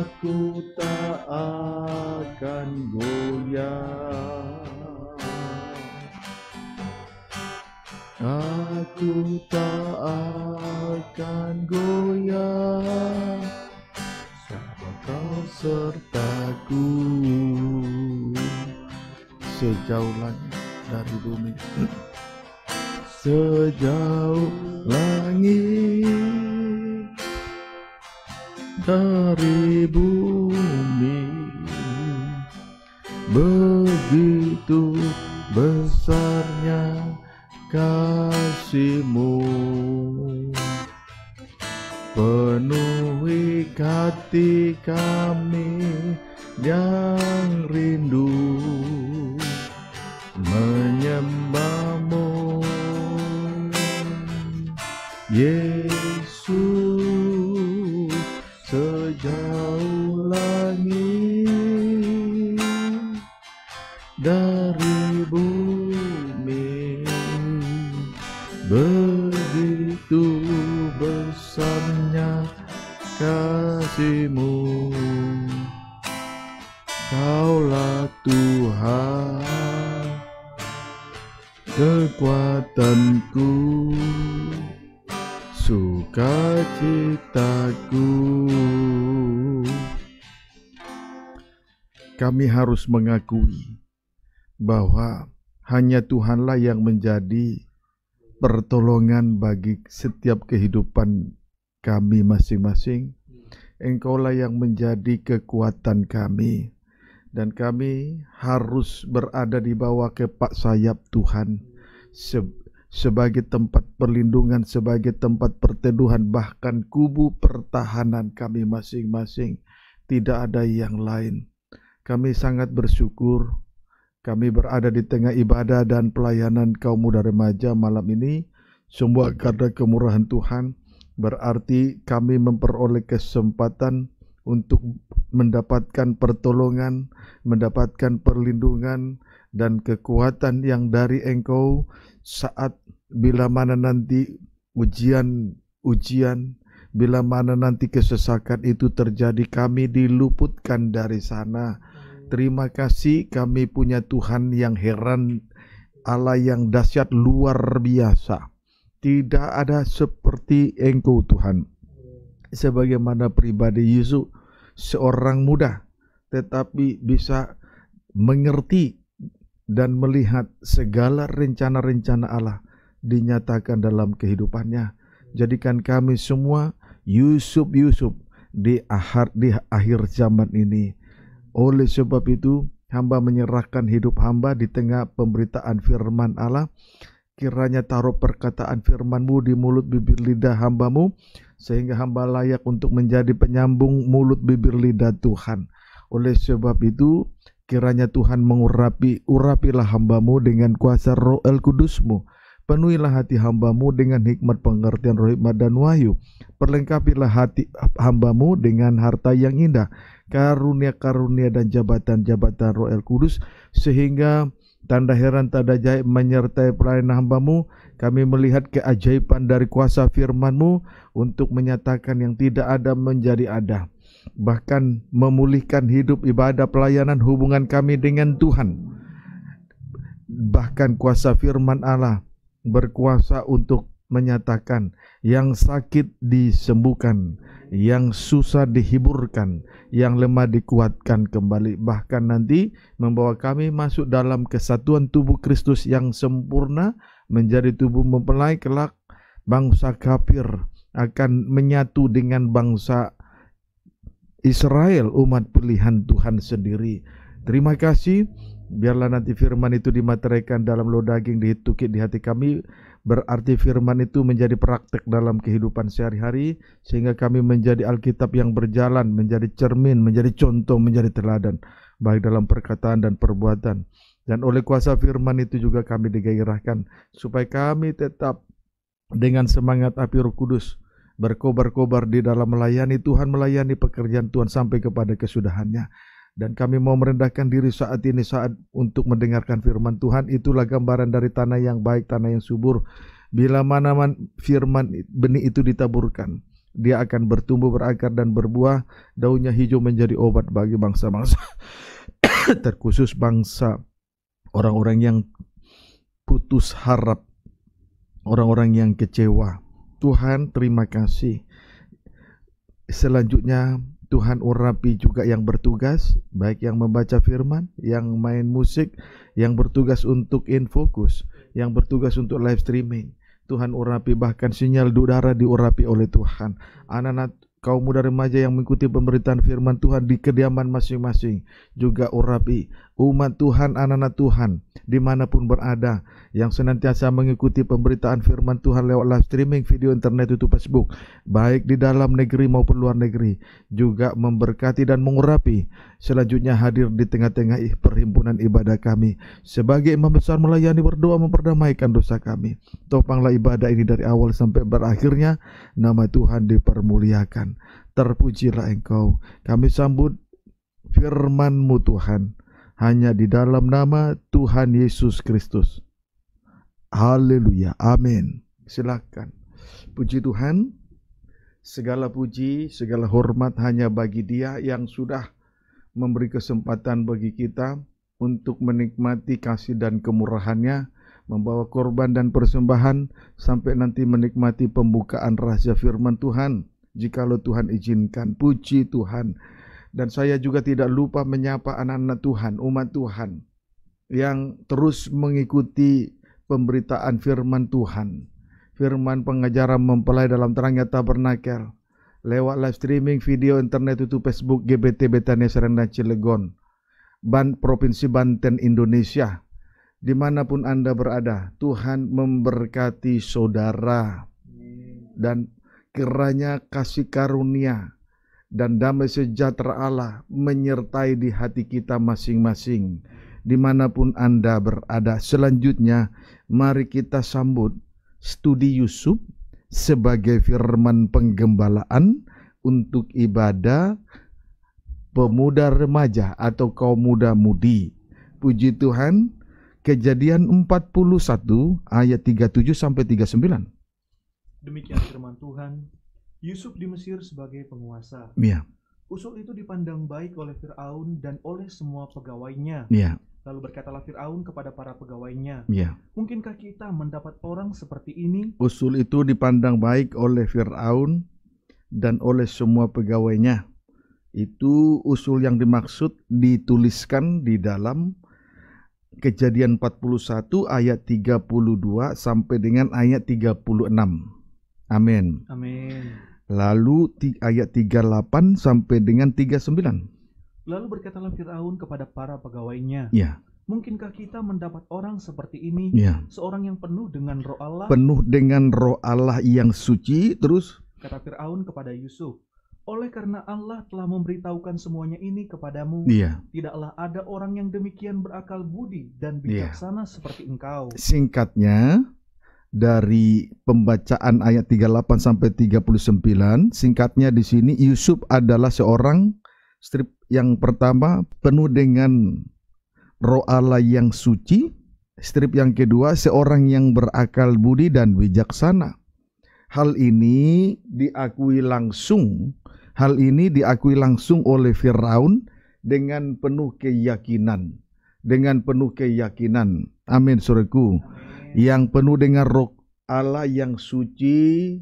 aku tak akan goyah Aku tak akan goyah siapa kau sertaku Sejauh langit dari bumi Sejauh langit bumi begitu besarnya kasihmu penuhi hati kami yang rindu menyembahmu yeah. kasihmu Kaulah Tuhan kekuatanku sukacitaku kami harus mengakui bahwa hanya Tuhanlah yang menjadi pertolongan bagi setiap kehidupan kami masing-masing. Hmm. Engkaulah yang menjadi kekuatan kami. Dan kami harus berada di bawah kepak sayap Tuhan Se sebagai tempat perlindungan, sebagai tempat perteduhan, bahkan kubu pertahanan kami masing-masing. Tidak ada yang lain. Kami sangat bersyukur kami berada di tengah ibadah dan pelayanan kaum muda remaja malam ini. Semua karena kemurahan Tuhan, berarti kami memperoleh kesempatan untuk mendapatkan pertolongan, mendapatkan perlindungan dan kekuatan yang dari Engkau saat bila mana nanti ujian-ujian bila mana nanti kesesakan itu terjadi kami diluputkan dari sana. Terima kasih kami punya Tuhan yang heran Allah yang dahsyat luar biasa. Tidak ada seperti engkau Tuhan. Sebagaimana pribadi Yusuf seorang muda tetapi bisa mengerti dan melihat segala rencana-rencana Allah dinyatakan dalam kehidupannya. Jadikan kami semua Yusuf-Yusuf di akhir, di akhir zaman ini. Oleh sebab itu, hamba menyerahkan hidup hamba di tengah pemberitaan firman Allah kiranya taruh perkataan firmanmu di mulut bibir lidah hambamu, sehingga hamba layak untuk menjadi penyambung mulut bibir lidah Tuhan. Oleh sebab itu, kiranya Tuhan mengurapi, urapilah hambamu dengan kuasa roh el kudusmu. Penuhilah hati hambamu dengan hikmat pengertian roh hikmat dan wahyu. Perlengkapilah hati hambamu dengan harta yang indah, karunia-karunia dan jabatan-jabatan roh el kudus, sehingga tanda heran tanda jahit menyertai pelayanan hambamu kami melihat keajaiban dari kuasa firmanmu untuk menyatakan yang tidak ada menjadi ada bahkan memulihkan hidup ibadah pelayanan hubungan kami dengan Tuhan bahkan kuasa firman Allah berkuasa untuk menyatakan yang sakit disembuhkan yang susah dihiburkan, yang lemah dikuatkan kembali, bahkan nanti membawa kami masuk dalam kesatuan tubuh Kristus yang sempurna, menjadi tubuh mempelai kelak bangsa kafir akan menyatu dengan bangsa Israel, umat pilihan Tuhan sendiri. Terima kasih. Biarlah nanti firman itu dimateraikan dalam lo daging, dihitukit di hati kami Berarti firman itu menjadi praktek dalam kehidupan sehari-hari sehingga kami menjadi Alkitab yang berjalan, menjadi cermin, menjadi contoh, menjadi teladan baik dalam perkataan dan perbuatan. Dan oleh kuasa firman itu juga kami digairahkan supaya kami tetap dengan semangat api Roh Kudus berkobar-kobar di dalam melayani Tuhan, melayani pekerjaan Tuhan sampai kepada kesudahannya dan kami mau merendahkan diri saat ini saat untuk mendengarkan firman Tuhan itulah gambaran dari tanah yang baik tanah yang subur bila mana man, firman benih itu ditaburkan dia akan bertumbuh berakar dan berbuah daunnya hijau menjadi obat bagi bangsa-bangsa terkhusus bangsa orang-orang yang putus harap orang-orang yang kecewa Tuhan terima kasih selanjutnya Tuhan urapi juga yang bertugas, baik yang membaca firman, yang main musik, yang bertugas untuk infokus, yang bertugas untuk live streaming. Tuhan urapi bahkan sinyal udara diurapi oleh Tuhan. Anak-anak kaum muda remaja yang mengikuti pemberitaan firman Tuhan di kediaman masing-masing juga urapi umat Tuhan, anak-anak Tuhan, dimanapun berada, yang senantiasa mengikuti pemberitaan firman Tuhan lewat live streaming, video internet, YouTube, Facebook, baik di dalam negeri maupun luar negeri, juga memberkati dan mengurapi, selanjutnya hadir di tengah-tengah perhimpunan ibadah kami, sebagai imam besar melayani berdoa memperdamaikan dosa kami. Topanglah ibadah ini dari awal sampai berakhirnya, nama Tuhan dipermuliakan. Terpujilah engkau, kami sambut firmanmu Tuhan hanya di dalam nama Tuhan Yesus Kristus. Haleluya. Amin. Silakan. Puji Tuhan. Segala puji, segala hormat hanya bagi Dia yang sudah memberi kesempatan bagi kita untuk menikmati kasih dan kemurahannya, membawa korban dan persembahan sampai nanti menikmati pembukaan rahasia firman Tuhan. Jikalau Tuhan izinkan, puji Tuhan. Dan saya juga tidak lupa menyapa anak-anak Tuhan, umat Tuhan yang terus mengikuti pemberitaan firman Tuhan. Firman pengajaran mempelai dalam terangnya tabernakel. Lewat live streaming video internet itu Facebook GBT Betania Serena Cilegon. Ban Provinsi Banten Indonesia. Dimanapun Anda berada, Tuhan memberkati saudara. Dan kiranya kasih karunia dan damai sejahtera Allah menyertai di hati kita masing-masing dimanapun Anda berada. Selanjutnya, mari kita sambut studi Yusuf sebagai firman penggembalaan untuk ibadah pemuda remaja atau kaum muda mudi. Puji Tuhan, kejadian 41 ayat 37 sampai 39. Demikian firman Tuhan, Yusuf di Mesir sebagai penguasa. Iya. Usul itu dipandang baik oleh Firaun dan oleh semua pegawainya. Iya. Lalu berkatalah Firaun kepada para pegawainya, ya. "Mungkinkah kita mendapat orang seperti ini?" Usul itu dipandang baik oleh Firaun dan oleh semua pegawainya. Itu usul yang dimaksud dituliskan di dalam Kejadian 41 ayat 32 sampai dengan ayat 36. Amin. Amin. Lalu ayat 38 sampai dengan 39. Lalu berkatalah Firaun kepada para pegawainya. Ya. Mungkinkah kita mendapat orang seperti ini? Ya. Seorang yang penuh dengan roh Allah. Penuh dengan roh Allah yang suci. Terus? Kata Firaun kepada Yusuf. Oleh karena Allah telah memberitahukan semuanya ini kepadamu, ya. tidaklah ada orang yang demikian berakal budi dan iya. bijaksana ya. seperti engkau. Singkatnya, dari pembacaan ayat 38 sampai 39. Singkatnya di sini Yusuf adalah seorang strip yang pertama penuh dengan roh Allah yang suci, strip yang kedua seorang yang berakal budi dan bijaksana. Hal ini diakui langsung, hal ini diakui langsung oleh Firaun dengan penuh keyakinan, dengan penuh keyakinan. Amin, sureku yang penuh dengan roh Allah yang suci,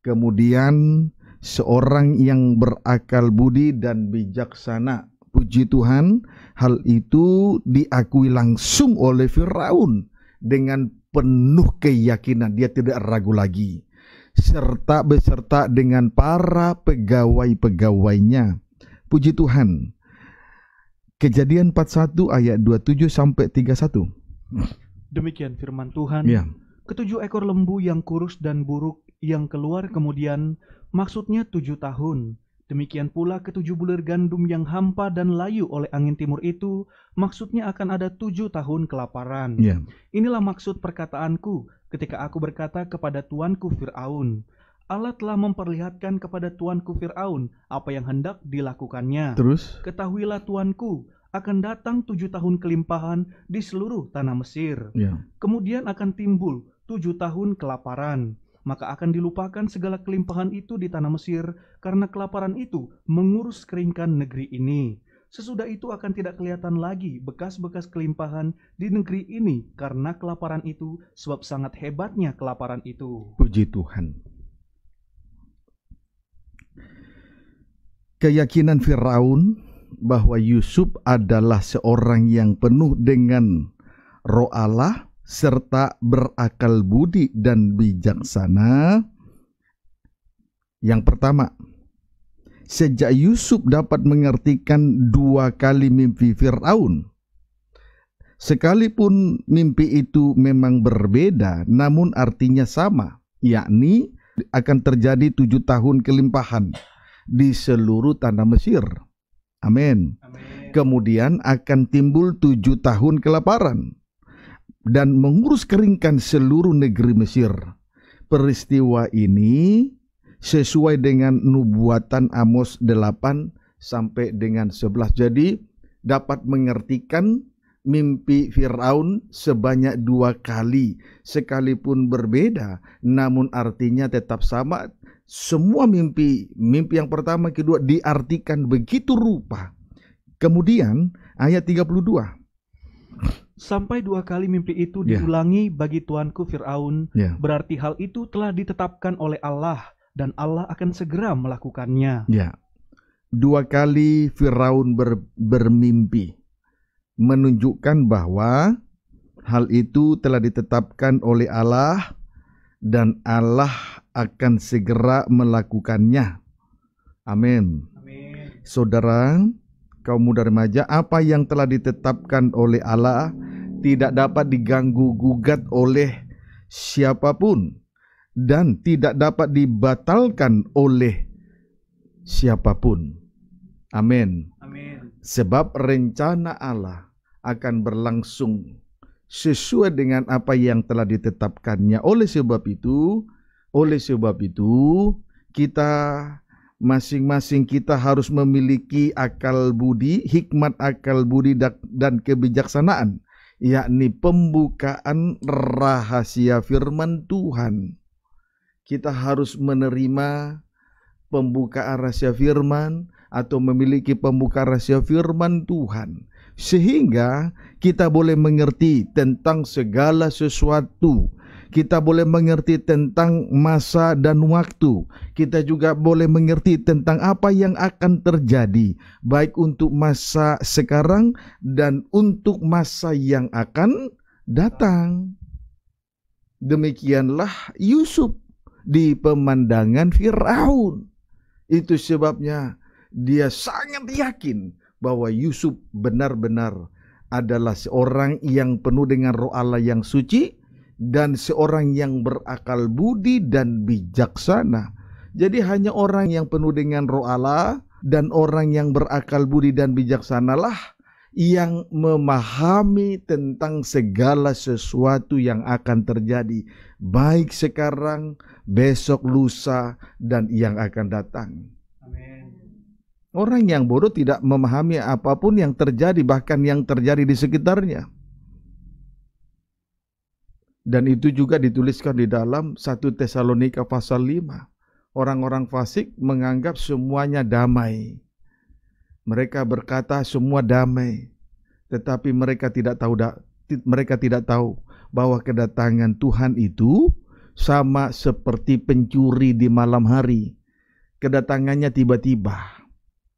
kemudian seorang yang berakal budi dan bijaksana. Puji Tuhan, hal itu diakui langsung oleh Firaun dengan penuh keyakinan, dia tidak ragu lagi. Serta beserta dengan para pegawai-pegawainya. Puji Tuhan. Kejadian 41 ayat 27 sampai 31. Demikian firman Tuhan. Ya. Ketujuh ekor lembu yang kurus dan buruk yang keluar kemudian, maksudnya tujuh tahun. Demikian pula ketujuh bulir gandum yang hampa dan layu oleh angin timur itu, maksudnya akan ada tujuh tahun kelaparan. Ya. Inilah maksud perkataanku ketika aku berkata kepada tuanku Fir'aun, Allah telah memperlihatkan kepada tuanku Fir'aun apa yang hendak dilakukannya. Terus? Ketahuilah tuanku akan datang tujuh tahun kelimpahan di seluruh tanah Mesir. Ya. Kemudian akan timbul tujuh tahun kelaparan. Maka akan dilupakan segala kelimpahan itu di tanah Mesir karena kelaparan itu mengurus keringkan negeri ini. Sesudah itu akan tidak kelihatan lagi bekas-bekas kelimpahan di negeri ini karena kelaparan itu, sebab sangat hebatnya kelaparan itu. Puji Tuhan. Keyakinan Firaun bahwa Yusuf adalah seorang yang penuh dengan roh Allah serta berakal budi dan bijaksana. Yang pertama, sejak Yusuf dapat mengertikan dua kali mimpi Firaun. Sekalipun mimpi itu memang berbeda, namun artinya sama, yakni akan terjadi tujuh tahun kelimpahan di seluruh tanah Mesir. Amin. Kemudian akan timbul tujuh tahun kelaparan dan mengurus keringkan seluruh negeri Mesir. Peristiwa ini sesuai dengan nubuatan Amos 8 sampai dengan 11. Jadi dapat mengertikan mimpi Firaun sebanyak dua kali sekalipun berbeda namun artinya tetap sama semua mimpi, mimpi yang pertama, kedua diartikan begitu rupa. Kemudian ayat 32. Sampai dua kali mimpi itu ya. diulangi bagi tuanku Firaun, yeah. berarti hal itu telah ditetapkan oleh Allah dan Allah akan segera melakukannya. Ya. Yeah. Dua kali Firaun ber, bermimpi menunjukkan bahwa hal itu telah ditetapkan oleh Allah dan Allah akan segera melakukannya. Amin. Saudara, kaum muda remaja, apa yang telah ditetapkan oleh Allah tidak dapat diganggu gugat oleh siapapun dan tidak dapat dibatalkan oleh siapapun. Amin. Sebab rencana Allah akan berlangsung sesuai dengan apa yang telah ditetapkannya. Oleh sebab itu, oleh sebab itu, kita masing-masing kita harus memiliki akal budi, hikmat akal budi dan kebijaksanaan, yakni pembukaan rahasia firman Tuhan. Kita harus menerima pembukaan rahasia firman atau memiliki pembukaan rahasia firman Tuhan sehingga kita boleh mengerti tentang segala sesuatu kita boleh mengerti tentang masa dan waktu. Kita juga boleh mengerti tentang apa yang akan terjadi, baik untuk masa sekarang dan untuk masa yang akan datang. Demikianlah Yusuf di pemandangan Firaun. Itu sebabnya dia sangat yakin bahwa Yusuf benar-benar adalah seorang yang penuh dengan roh Allah yang suci dan seorang yang berakal budi dan bijaksana. Jadi hanya orang yang penuh dengan roh Allah dan orang yang berakal budi dan bijaksanalah yang memahami tentang segala sesuatu yang akan terjadi baik sekarang, besok, lusa dan yang akan datang. Orang yang bodoh tidak memahami apapun yang terjadi bahkan yang terjadi di sekitarnya. Dan itu juga dituliskan di dalam satu Tesalonika pasal 5. Orang-orang fasik menganggap semuanya damai. Mereka berkata semua damai, tetapi mereka tidak tahu mereka tidak tahu bahwa kedatangan Tuhan itu sama seperti pencuri di malam hari. Kedatangannya tiba-tiba.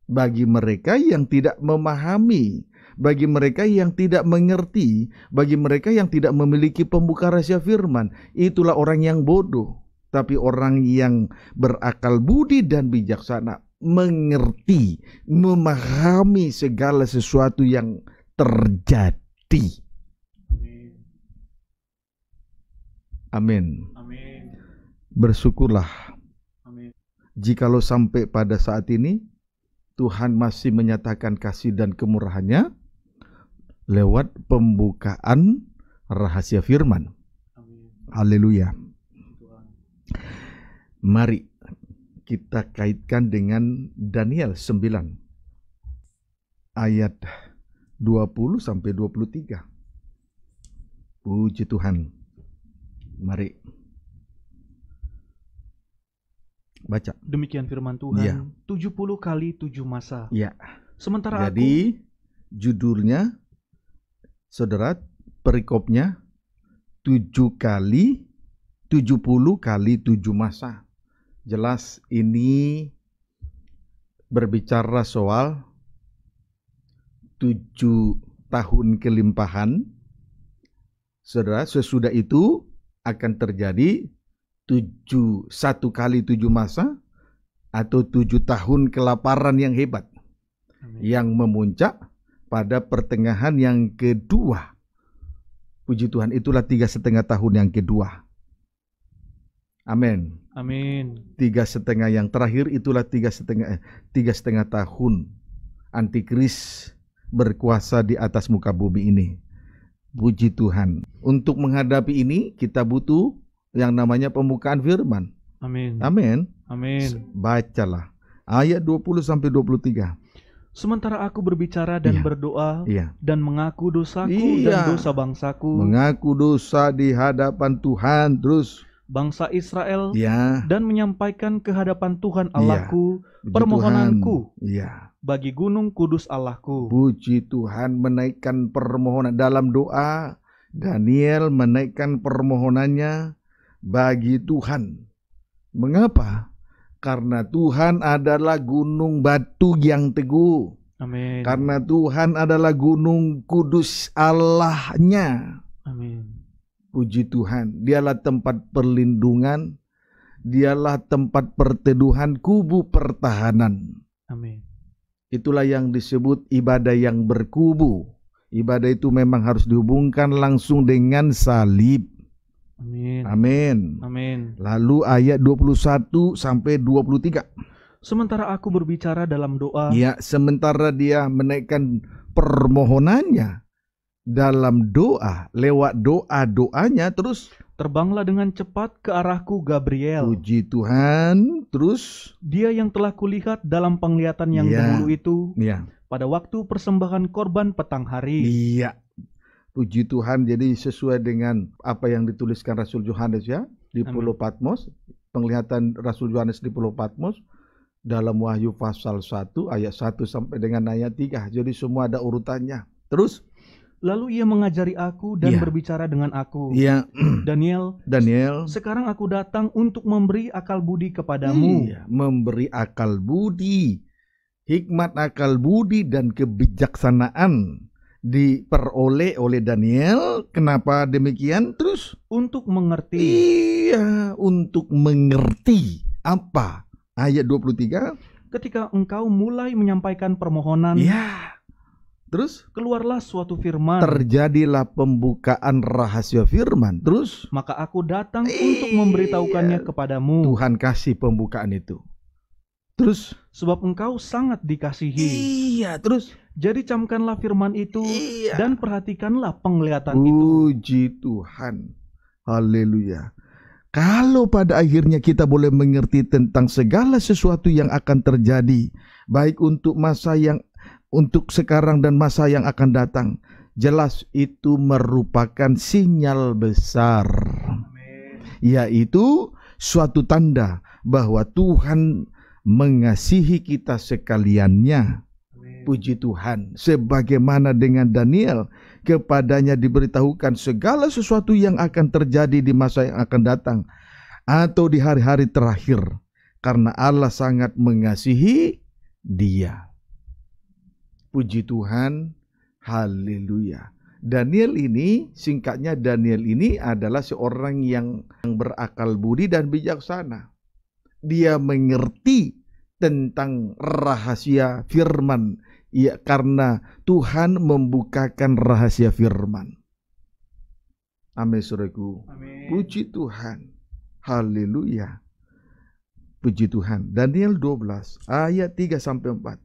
Bagi mereka yang tidak memahami bagi mereka yang tidak mengerti, bagi mereka yang tidak memiliki pembuka rahasia firman. Itulah orang yang bodoh, tapi orang yang berakal budi dan bijaksana mengerti, memahami segala sesuatu yang terjadi. Amin. Bersyukurlah. Jikalau sampai pada saat ini Tuhan masih menyatakan kasih dan kemurahannya, lewat pembukaan rahasia firman. Haleluya. Mari kita kaitkan dengan Daniel 9 ayat 20 sampai 23. Puji Tuhan. Mari baca. Demikian firman Tuhan. Ya. 70 kali 7 masa. Ya. Sementara Jadi aku... judulnya Saudara, perikopnya 7 kali 70 kali 7 masa. Jelas ini berbicara soal 7 tahun kelimpahan. Saudara, sesudah itu akan terjadi 7 satu kali 7 masa atau 7 tahun kelaparan yang hebat. Amin. Yang memuncak pada pertengahan yang kedua. Puji Tuhan, itulah tiga setengah tahun yang kedua. Amin. Amin. Tiga setengah yang terakhir itulah tiga setengah eh, tiga setengah tahun antikris berkuasa di atas muka bumi ini. Puji Tuhan. Untuk menghadapi ini kita butuh yang namanya pembukaan firman. Amin. Amin. Amin. Bacalah ayat 20 sampai 23. Sementara aku berbicara dan iya. berdoa iya. dan mengaku dosaku iya. dan dosa bangsaku. Mengaku dosa di hadapan Tuhan terus bangsa Israel iya. dan menyampaikan ke hadapan Tuhan iya. Allahku iya. permohonanku Tuhan. Iya. bagi gunung kudus Allahku. Puji Tuhan menaikkan permohonan dalam doa Daniel menaikkan permohonannya bagi Tuhan. Mengapa? Karena Tuhan adalah gunung batu yang teguh. Amin. Karena Tuhan adalah gunung kudus Allahnya. Amin. Puji Tuhan, dialah tempat perlindungan, dialah tempat perteduhan kubu pertahanan. Amin. Itulah yang disebut ibadah yang berkubu. Ibadah itu memang harus dihubungkan langsung dengan salib. Amin. Amin. Amin. Lalu ayat 21 sampai 23. Sementara aku berbicara dalam doa. Ya, sementara dia menaikkan permohonannya dalam doa, lewat doa-doanya terus Terbanglah dengan cepat ke arahku Gabriel. Puji Tuhan. Terus dia yang telah kulihat dalam penglihatan yang ya, dahulu itu ya. pada waktu persembahan korban petang hari. Iya puji Tuhan jadi sesuai dengan apa yang dituliskan Rasul Yohanes ya di Amin. Pulau Patmos penglihatan Rasul Yohanes di Pulau Patmos dalam Wahyu pasal 1 ayat 1 sampai dengan ayat 3 jadi semua ada urutannya terus Lalu ia mengajari aku dan yeah. berbicara dengan aku. Yeah. Iya. Daniel, Daniel, sekarang aku datang untuk memberi akal budi kepadamu. Iya, memberi akal budi, hikmat akal budi dan kebijaksanaan diperoleh oleh Daniel. Kenapa demikian? Terus untuk mengerti. Iya, untuk mengerti apa? Ayat 23 ketika engkau mulai menyampaikan permohonan. Iya. Terus keluarlah suatu firman. Terjadilah pembukaan rahasia firman. Terus maka aku datang iya. untuk memberitahukannya kepadamu. Tuhan kasih pembukaan itu. Terus sebab engkau sangat dikasihi. Iya, terus jadi camkanlah firman itu iya. dan perhatikanlah penglihatan Puji itu. Puji Tuhan. Haleluya. Kalau pada akhirnya kita boleh mengerti tentang segala sesuatu yang akan terjadi, baik untuk masa yang untuk sekarang dan masa yang akan datang, jelas itu merupakan sinyal besar. Amen. Yaitu suatu tanda bahwa Tuhan mengasihi kita sekaliannya. Puji Tuhan, sebagaimana dengan Daniel, kepadanya diberitahukan segala sesuatu yang akan terjadi di masa yang akan datang atau di hari-hari terakhir, karena Allah sangat mengasihi dia. Puji Tuhan, haleluya! Daniel ini singkatnya Daniel ini adalah seorang yang berakal budi dan bijaksana. Dia mengerti tentang rahasia firman. Ya, karena Tuhan membukakan rahasia firman. Amin suraku. Amin. Puji Tuhan. Haleluya. Puji Tuhan. Daniel 12 ayat 3 sampai 4.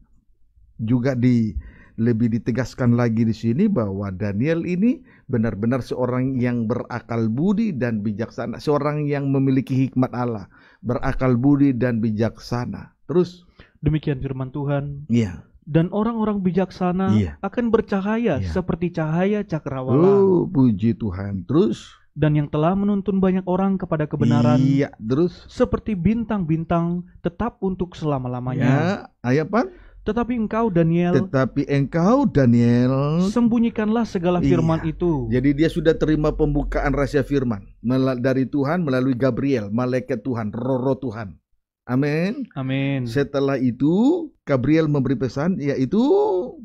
Juga di lebih ditegaskan lagi di sini bahwa Daniel ini benar-benar seorang yang berakal budi dan bijaksana, seorang yang memiliki hikmat Allah, berakal budi dan bijaksana. Terus demikian firman Tuhan. Iya. Dan orang-orang bijaksana iya. akan bercahaya iya. seperti cahaya cakrawala. Oh, puji Tuhan. Terus dan yang telah menuntun banyak orang kepada kebenaran. Iya, terus seperti bintang-bintang tetap untuk selama-lamanya. Ya, ayat apa? Tetapi engkau Daniel Tetapi engkau Daniel Sembunyikanlah segala firman iya. itu Jadi dia sudah terima pembukaan rahasia firman Dari Tuhan melalui Gabriel Malaikat Tuhan, roh-roh Tuhan Amin. Amin. Setelah itu Gabriel memberi pesan yaitu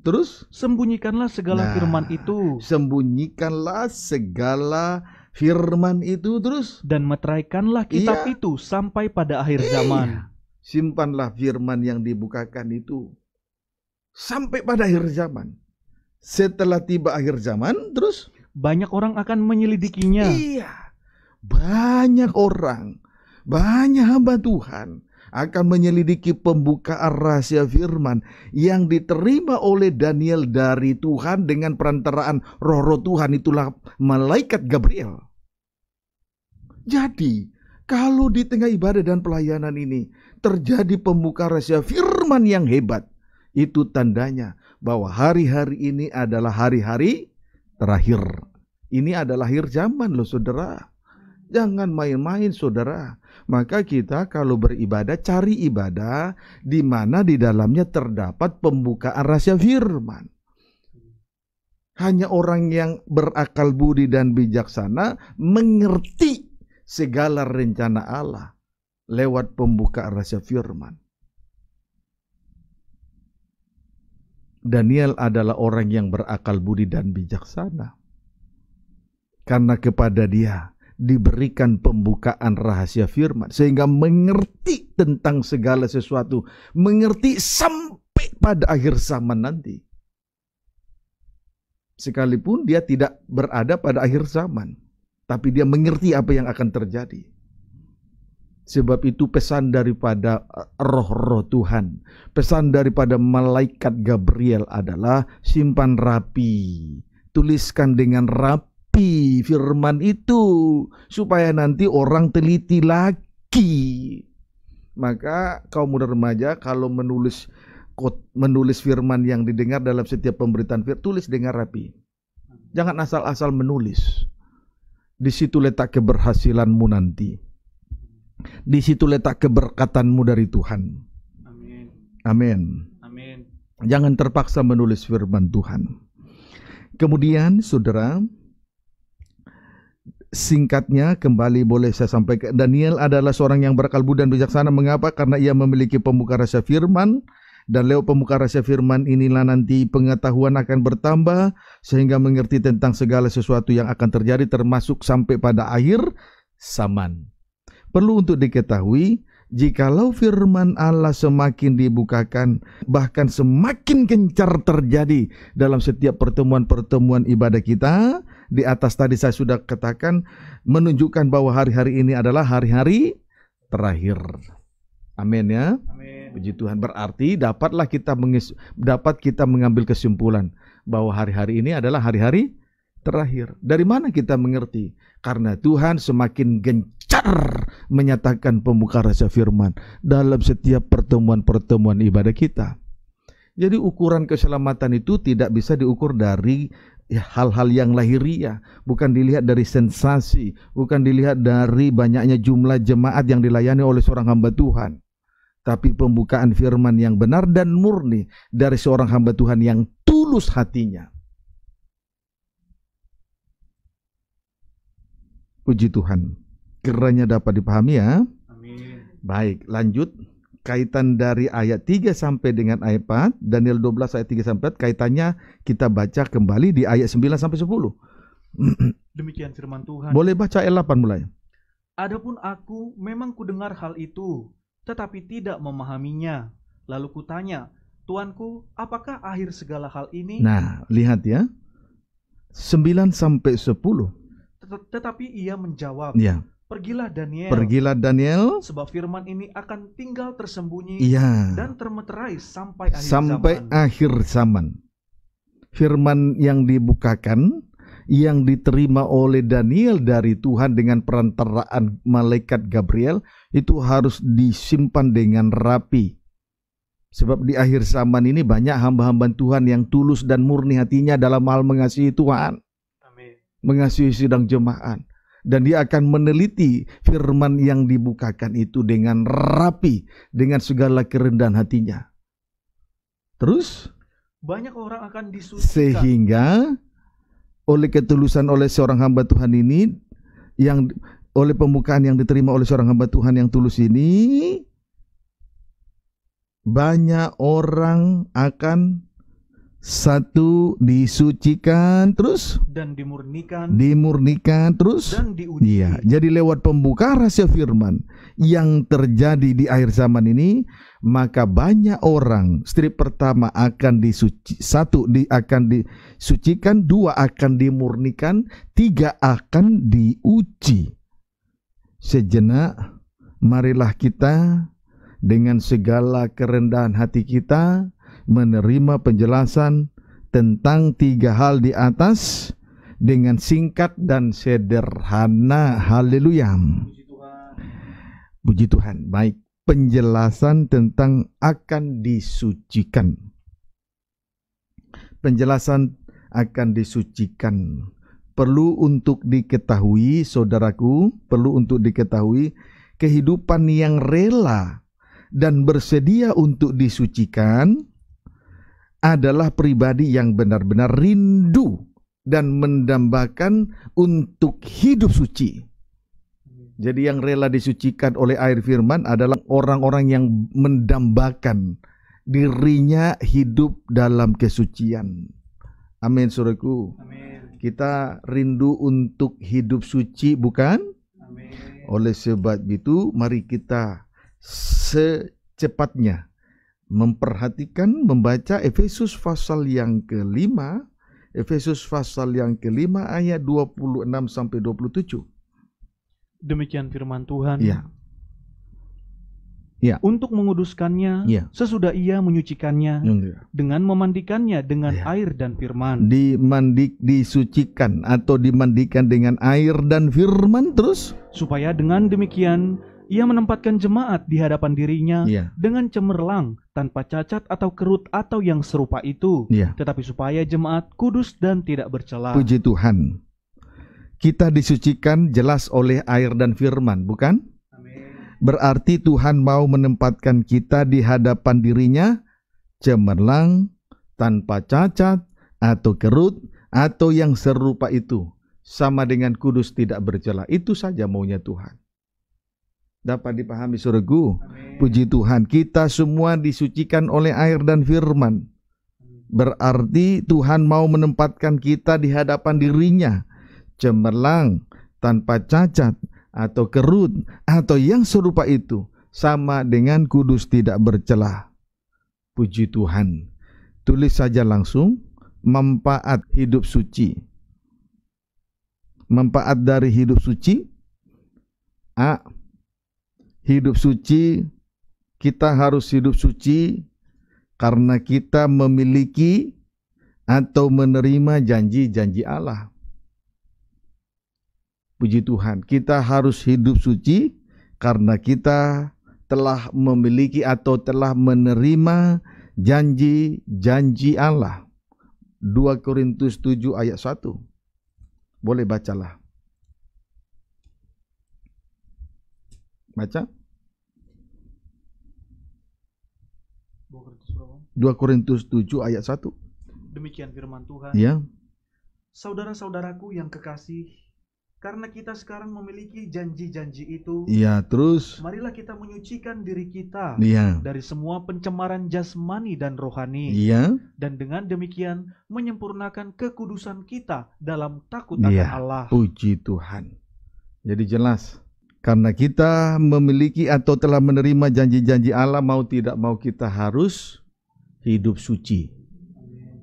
terus sembunyikanlah segala nah, firman itu. Sembunyikanlah segala firman itu terus dan meteraikanlah kitab iya. itu sampai pada akhir eh, zaman. Simpanlah firman yang dibukakan itu sampai pada akhir zaman. Setelah tiba akhir zaman terus banyak orang akan menyelidikinya. Iya. Banyak orang, banyak hamba Tuhan akan menyelidiki pembukaan rahasia firman yang diterima oleh Daniel dari Tuhan dengan perantaraan roh-roh Tuhan itulah malaikat Gabriel. Jadi, kalau di tengah ibadah dan pelayanan ini terjadi pembuka rahasia firman yang hebat, itu tandanya bahwa hari-hari ini adalah hari-hari terakhir. Ini adalah akhir zaman loh saudara. Jangan main-main saudara. Maka kita kalau beribadah cari ibadah di mana di dalamnya terdapat pembukaan rahasia firman. Hanya orang yang berakal budi dan bijaksana mengerti segala rencana Allah lewat pembukaan rahasia firman. Daniel adalah orang yang berakal budi dan bijaksana. Karena kepada dia diberikan pembukaan rahasia firman sehingga mengerti tentang segala sesuatu, mengerti sampai pada akhir zaman nanti. Sekalipun dia tidak berada pada akhir zaman, tapi dia mengerti apa yang akan terjadi. Sebab itu pesan daripada eh, roh-roh Tuhan, pesan daripada malaikat Gabriel adalah simpan rapi, tuliskan dengan rapi menanggapi firman itu supaya nanti orang teliti lagi. Maka kaum muda remaja kalau menulis menulis firman yang didengar dalam setiap pemberitaan firman, tulis dengan rapi. Jangan asal-asal menulis. Di situ letak keberhasilanmu nanti. Di situ letak keberkatanmu dari Tuhan. Amin. Amin. Jangan terpaksa menulis firman Tuhan. Kemudian, saudara, singkatnya kembali boleh saya sampaikan Daniel adalah seorang yang berkalbu dan bijaksana mengapa karena ia memiliki pembuka rahasia firman dan lewat pembuka rahasia firman inilah nanti pengetahuan akan bertambah sehingga mengerti tentang segala sesuatu yang akan terjadi termasuk sampai pada akhir zaman perlu untuk diketahui jikalau firman Allah semakin dibukakan, bahkan semakin gencar terjadi dalam setiap pertemuan-pertemuan ibadah kita, di atas tadi saya sudah katakan menunjukkan bahwa hari-hari ini adalah hari-hari terakhir. Amin ya. Amin. Puji Tuhan. Berarti dapatlah kita mengis, dapat kita mengambil kesimpulan bahwa hari-hari ini adalah hari-hari terakhir. Dari mana kita mengerti? Karena Tuhan semakin gencar menyatakan pembuka rasa firman dalam setiap pertemuan-pertemuan ibadah kita. Jadi ukuran keselamatan itu tidak bisa diukur dari ya hal-hal yang lahiriah, bukan dilihat dari sensasi, bukan dilihat dari banyaknya jumlah jemaat yang dilayani oleh seorang hamba Tuhan, tapi pembukaan firman yang benar dan murni dari seorang hamba Tuhan yang tulus hatinya. Puji Tuhan. Kiranya dapat dipahami ya. Amin. Baik, lanjut kaitan dari ayat 3 sampai dengan ayat 4, Daniel 12 ayat 3 sampai 4, kaitannya kita baca kembali di ayat 9 sampai 10. Demikian firman Tuhan. Boleh baca ayat 8 mulai. Adapun aku memang kudengar hal itu, tetapi tidak memahaminya. Lalu kutanya, Tuanku, apakah akhir segala hal ini? Nah, lihat ya. 9 sampai 10. Tet tetapi ia menjawab, ya. Pergilah Daniel. Pergilah Daniel. Sebab firman ini akan tinggal tersembunyi ya. dan termeterai sampai akhir sampai zaman. Sampai akhir zaman. Firman yang dibukakan yang diterima oleh Daniel dari Tuhan dengan perantaraan malaikat Gabriel itu harus disimpan dengan rapi. Sebab di akhir zaman ini banyak hamba-hamba Tuhan yang tulus dan murni hatinya dalam hal mengasihi Tuhan. Amin. Mengasihi sidang jemaat dan dia akan meneliti firman yang dibukakan itu dengan rapi dengan segala kerendahan hatinya. Terus banyak orang akan disucikan sehingga oleh ketulusan oleh seorang hamba Tuhan ini yang oleh pembukaan yang diterima oleh seorang hamba Tuhan yang tulus ini banyak orang akan satu disucikan terus dan dimurnikan dimurnikan terus dan diuji ya, jadi lewat pembuka rahasia firman yang terjadi di akhir zaman ini maka banyak orang strip pertama akan disuci satu di akan disucikan dua akan dimurnikan tiga akan diuji sejenak marilah kita dengan segala kerendahan hati kita menerima penjelasan tentang tiga hal di atas dengan singkat dan sederhana. Haleluya. Puji Tuhan. Baik, penjelasan tentang akan disucikan. Penjelasan akan disucikan. Perlu untuk diketahui, saudaraku, perlu untuk diketahui kehidupan yang rela dan bersedia untuk disucikan adalah pribadi yang benar-benar rindu dan mendambakan untuk hidup suci. Jadi yang rela disucikan oleh air firman adalah orang-orang yang mendambakan dirinya hidup dalam kesucian. Amin suruhku. Kita rindu untuk hidup suci bukan? Amin. Oleh sebab itu mari kita secepatnya memperhatikan membaca Efesus pasal yang kelima, Efesus pasal yang kelima ayat 26 sampai 27. Demikian firman Tuhan. Ya. Ya. Untuk menguduskannya ya. sesudah ia menyucikannya ya. dengan memandikannya dengan ya. air dan firman. dimandik disucikan atau dimandikan dengan air dan firman terus supaya dengan demikian ia menempatkan jemaat di hadapan dirinya yeah. dengan cemerlang, tanpa cacat atau kerut atau yang serupa itu, yeah. tetapi supaya jemaat kudus dan tidak bercela. Puji Tuhan. Kita disucikan jelas oleh air dan firman, bukan? Berarti Tuhan mau menempatkan kita di hadapan dirinya cemerlang, tanpa cacat atau kerut atau yang serupa itu, sama dengan kudus tidak bercela. Itu saja maunya Tuhan dapat dipahami surgaku. Puji Tuhan, kita semua disucikan oleh air dan firman. Berarti Tuhan mau menempatkan kita di hadapan dirinya, cemerlang, tanpa cacat, atau kerut, atau yang serupa itu, sama dengan kudus tidak bercelah. Puji Tuhan. Tulis saja langsung, Mempaat hidup suci. Mempaat dari hidup suci, A hidup suci, kita harus hidup suci karena kita memiliki atau menerima janji-janji Allah. Puji Tuhan, kita harus hidup suci karena kita telah memiliki atau telah menerima janji-janji Allah. 2 Korintus 7 ayat 1. Boleh bacalah. Baca. 2 Korintus 7 ayat 1. Demikian firman Tuhan. Ya. Saudara-saudaraku yang kekasih, karena kita sekarang memiliki janji-janji itu. Iya, terus marilah kita menyucikan diri kita ya. dari semua pencemaran jasmani dan rohani. Iya. Dan dengan demikian menyempurnakan kekudusan kita dalam takut akan ya, Allah. Puji Tuhan. Jadi jelas karena kita memiliki atau telah menerima janji-janji Allah mau tidak mau kita harus hidup suci.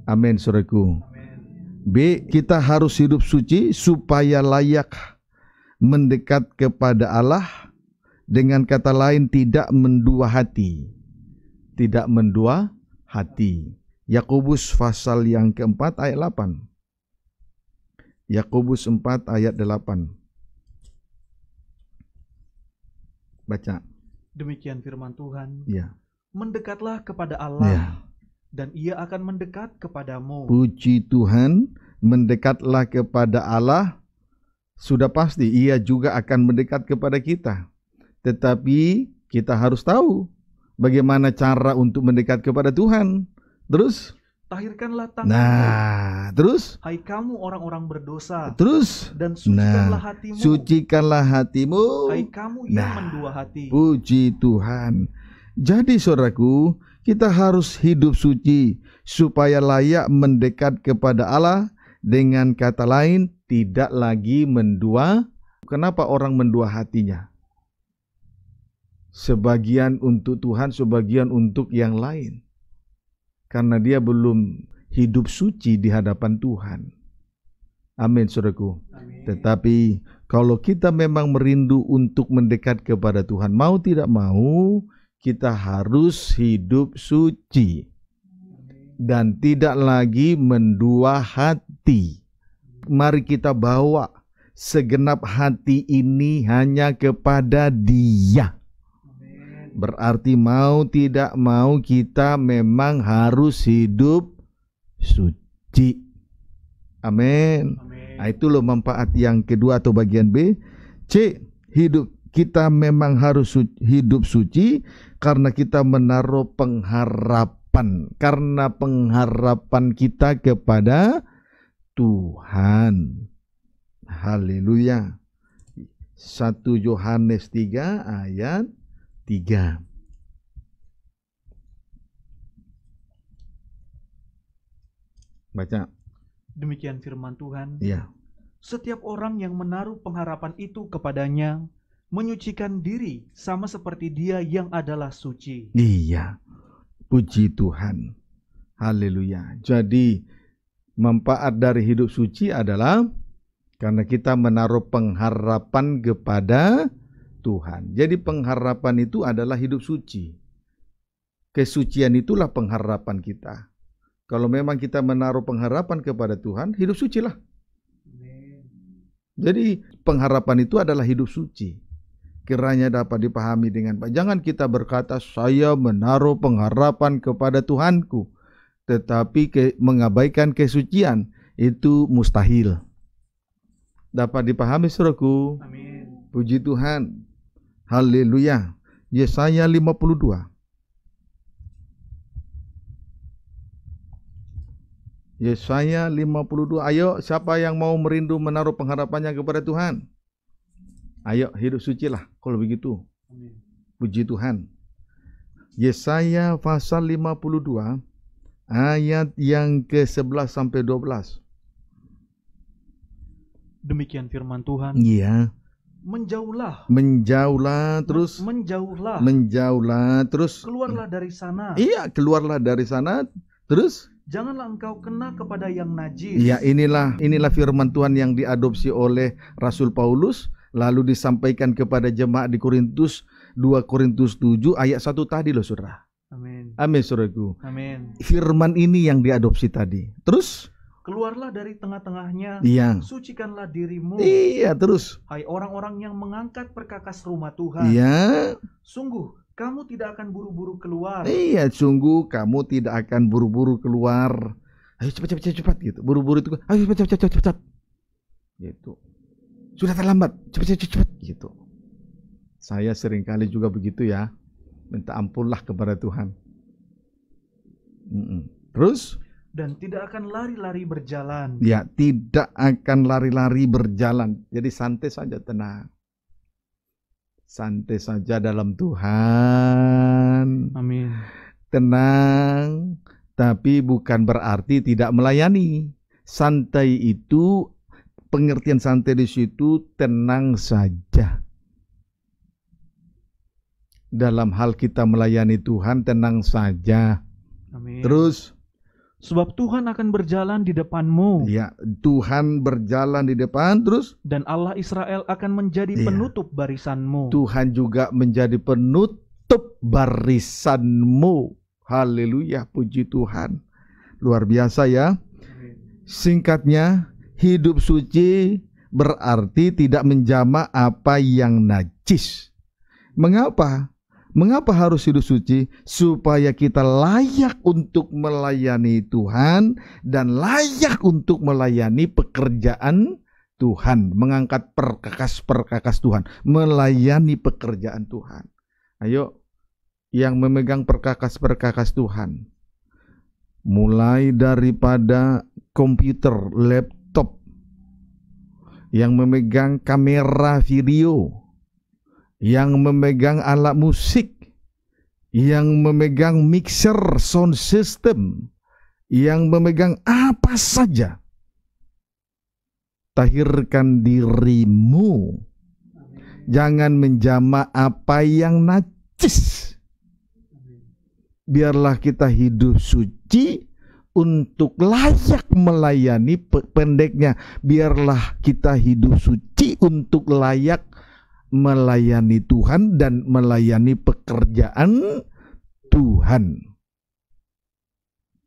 Amin, saudaraku. B. Kita harus hidup suci supaya layak mendekat kepada Allah. Dengan kata lain tidak mendua hati. Tidak mendua hati. Yakobus pasal yang keempat ayat 8. Yakobus 4 ayat 8. Baca. Demikian firman Tuhan. Ya. Mendekatlah kepada Allah. Ya dan ia akan mendekat kepadamu. Puji Tuhan, mendekatlah kepada Allah, sudah pasti ia juga akan mendekat kepada kita. Tetapi kita harus tahu bagaimana cara untuk mendekat kepada Tuhan. Terus tahirkanlah tanganmu. Nah, terus hai kamu orang-orang berdosa. Terus dan sucikanlah nah, hatimu. Sucikanlah hatimu. Hai kamu yang nah, mendua hati. Puji Tuhan. Jadi saudaraku, kita harus hidup suci supaya layak mendekat kepada Allah. Dengan kata lain, tidak lagi mendua. Kenapa orang mendua hatinya? Sebagian untuk Tuhan, sebagian untuk yang lain. Karena dia belum hidup suci di hadapan Tuhan. Amin, saudaraku. Tetapi kalau kita memang merindu untuk mendekat kepada Tuhan, mau tidak mau, kita harus hidup suci dan tidak lagi mendua hati. Mari kita bawa segenap hati ini hanya kepada Dia. Berarti mau tidak mau kita memang harus hidup suci. Amin. Nah, itu loh manfaat yang kedua atau bagian B. C. Hidup kita memang harus hidup suci karena kita menaruh pengharapan karena pengharapan kita kepada Tuhan. Haleluya. 1 Yohanes 3 ayat 3. Baca. Demikian firman Tuhan. Ya. Setiap orang yang menaruh pengharapan itu kepadanya menyucikan diri sama seperti dia yang adalah suci. Iya. Puji Tuhan. Haleluya. Jadi manfaat dari hidup suci adalah karena kita menaruh pengharapan kepada Tuhan. Jadi pengharapan itu adalah hidup suci. Kesucian itulah pengharapan kita. Kalau memang kita menaruh pengharapan kepada Tuhan, hidup sucilah. Jadi pengharapan itu adalah hidup suci kiranya dapat dipahami dengan baik. Jangan kita berkata saya menaruh pengharapan kepada Tuhanku, tetapi ke, mengabaikan kesucian itu mustahil. Dapat dipahami suraku. Amin. Puji Tuhan. Haleluya. Yesaya 52. Yesaya 52. Ayo siapa yang mau merindu menaruh pengharapannya kepada Tuhan? Ayo hidup suci lah kalau begitu. Puji Tuhan. Yesaya pasal 52 ayat yang ke-11 sampai 12. Demikian firman Tuhan. Iya. Menjauhlah. Menjauhlah terus. Menjauhlah. Menjauhlah terus. Keluarlah dari sana. Iya, keluarlah dari sana terus Janganlah engkau kena kepada yang najis. Ya inilah inilah firman Tuhan yang diadopsi oleh Rasul Paulus lalu disampaikan kepada jemaat di Korintus 2 Korintus 7 ayat 1 tadi loh Saudara. Amin. Amin Saudaraku. Amin. Firman ini yang diadopsi tadi. Terus keluarlah dari tengah-tengahnya, iya. sucikanlah dirimu. Iya, terus. Hai orang-orang yang mengangkat perkakas rumah Tuhan. Iya. Sungguh, kamu tidak akan buru-buru keluar. Iya, sungguh kamu tidak akan buru-buru keluar. Ayo cepat cepat cepat, gitu. Buru-buru itu, ayo cepat cepat cepat cepat. Gitu. Sudah terlambat, cepat cepat cepat gitu. Saya seringkali juga begitu ya. Minta ampunlah kepada Tuhan. Mm-mm. Terus? Dan tidak akan lari-lari berjalan. Ya, tidak akan lari-lari berjalan. Jadi santai saja, tenang. Santai saja dalam Tuhan. Amin. Tenang, tapi bukan berarti tidak melayani. Santai itu pengertian santai di situ tenang saja. Dalam hal kita melayani Tuhan tenang saja. Amin. Terus sebab Tuhan akan berjalan di depanmu. Ya, Tuhan berjalan di depan terus dan Allah Israel akan menjadi ya. penutup barisanmu. Tuhan juga menjadi penutup barisanmu. Haleluya, puji Tuhan. Luar biasa ya. Singkatnya, hidup suci berarti tidak menjama apa yang najis. Mengapa? Mengapa harus hidup suci? Supaya kita layak untuk melayani Tuhan dan layak untuk melayani pekerjaan Tuhan, mengangkat perkakas-perkakas Tuhan, melayani pekerjaan Tuhan. Ayo yang memegang perkakas-perkakas Tuhan. Mulai daripada komputer, laptop yang memegang kamera video, yang memegang alat musik, yang memegang mixer sound system, yang memegang apa saja. Tahirkan dirimu. Jangan menjama apa yang najis. Biarlah kita hidup suci untuk layak melayani pendeknya biarlah kita hidup suci untuk layak melayani Tuhan dan melayani pekerjaan Tuhan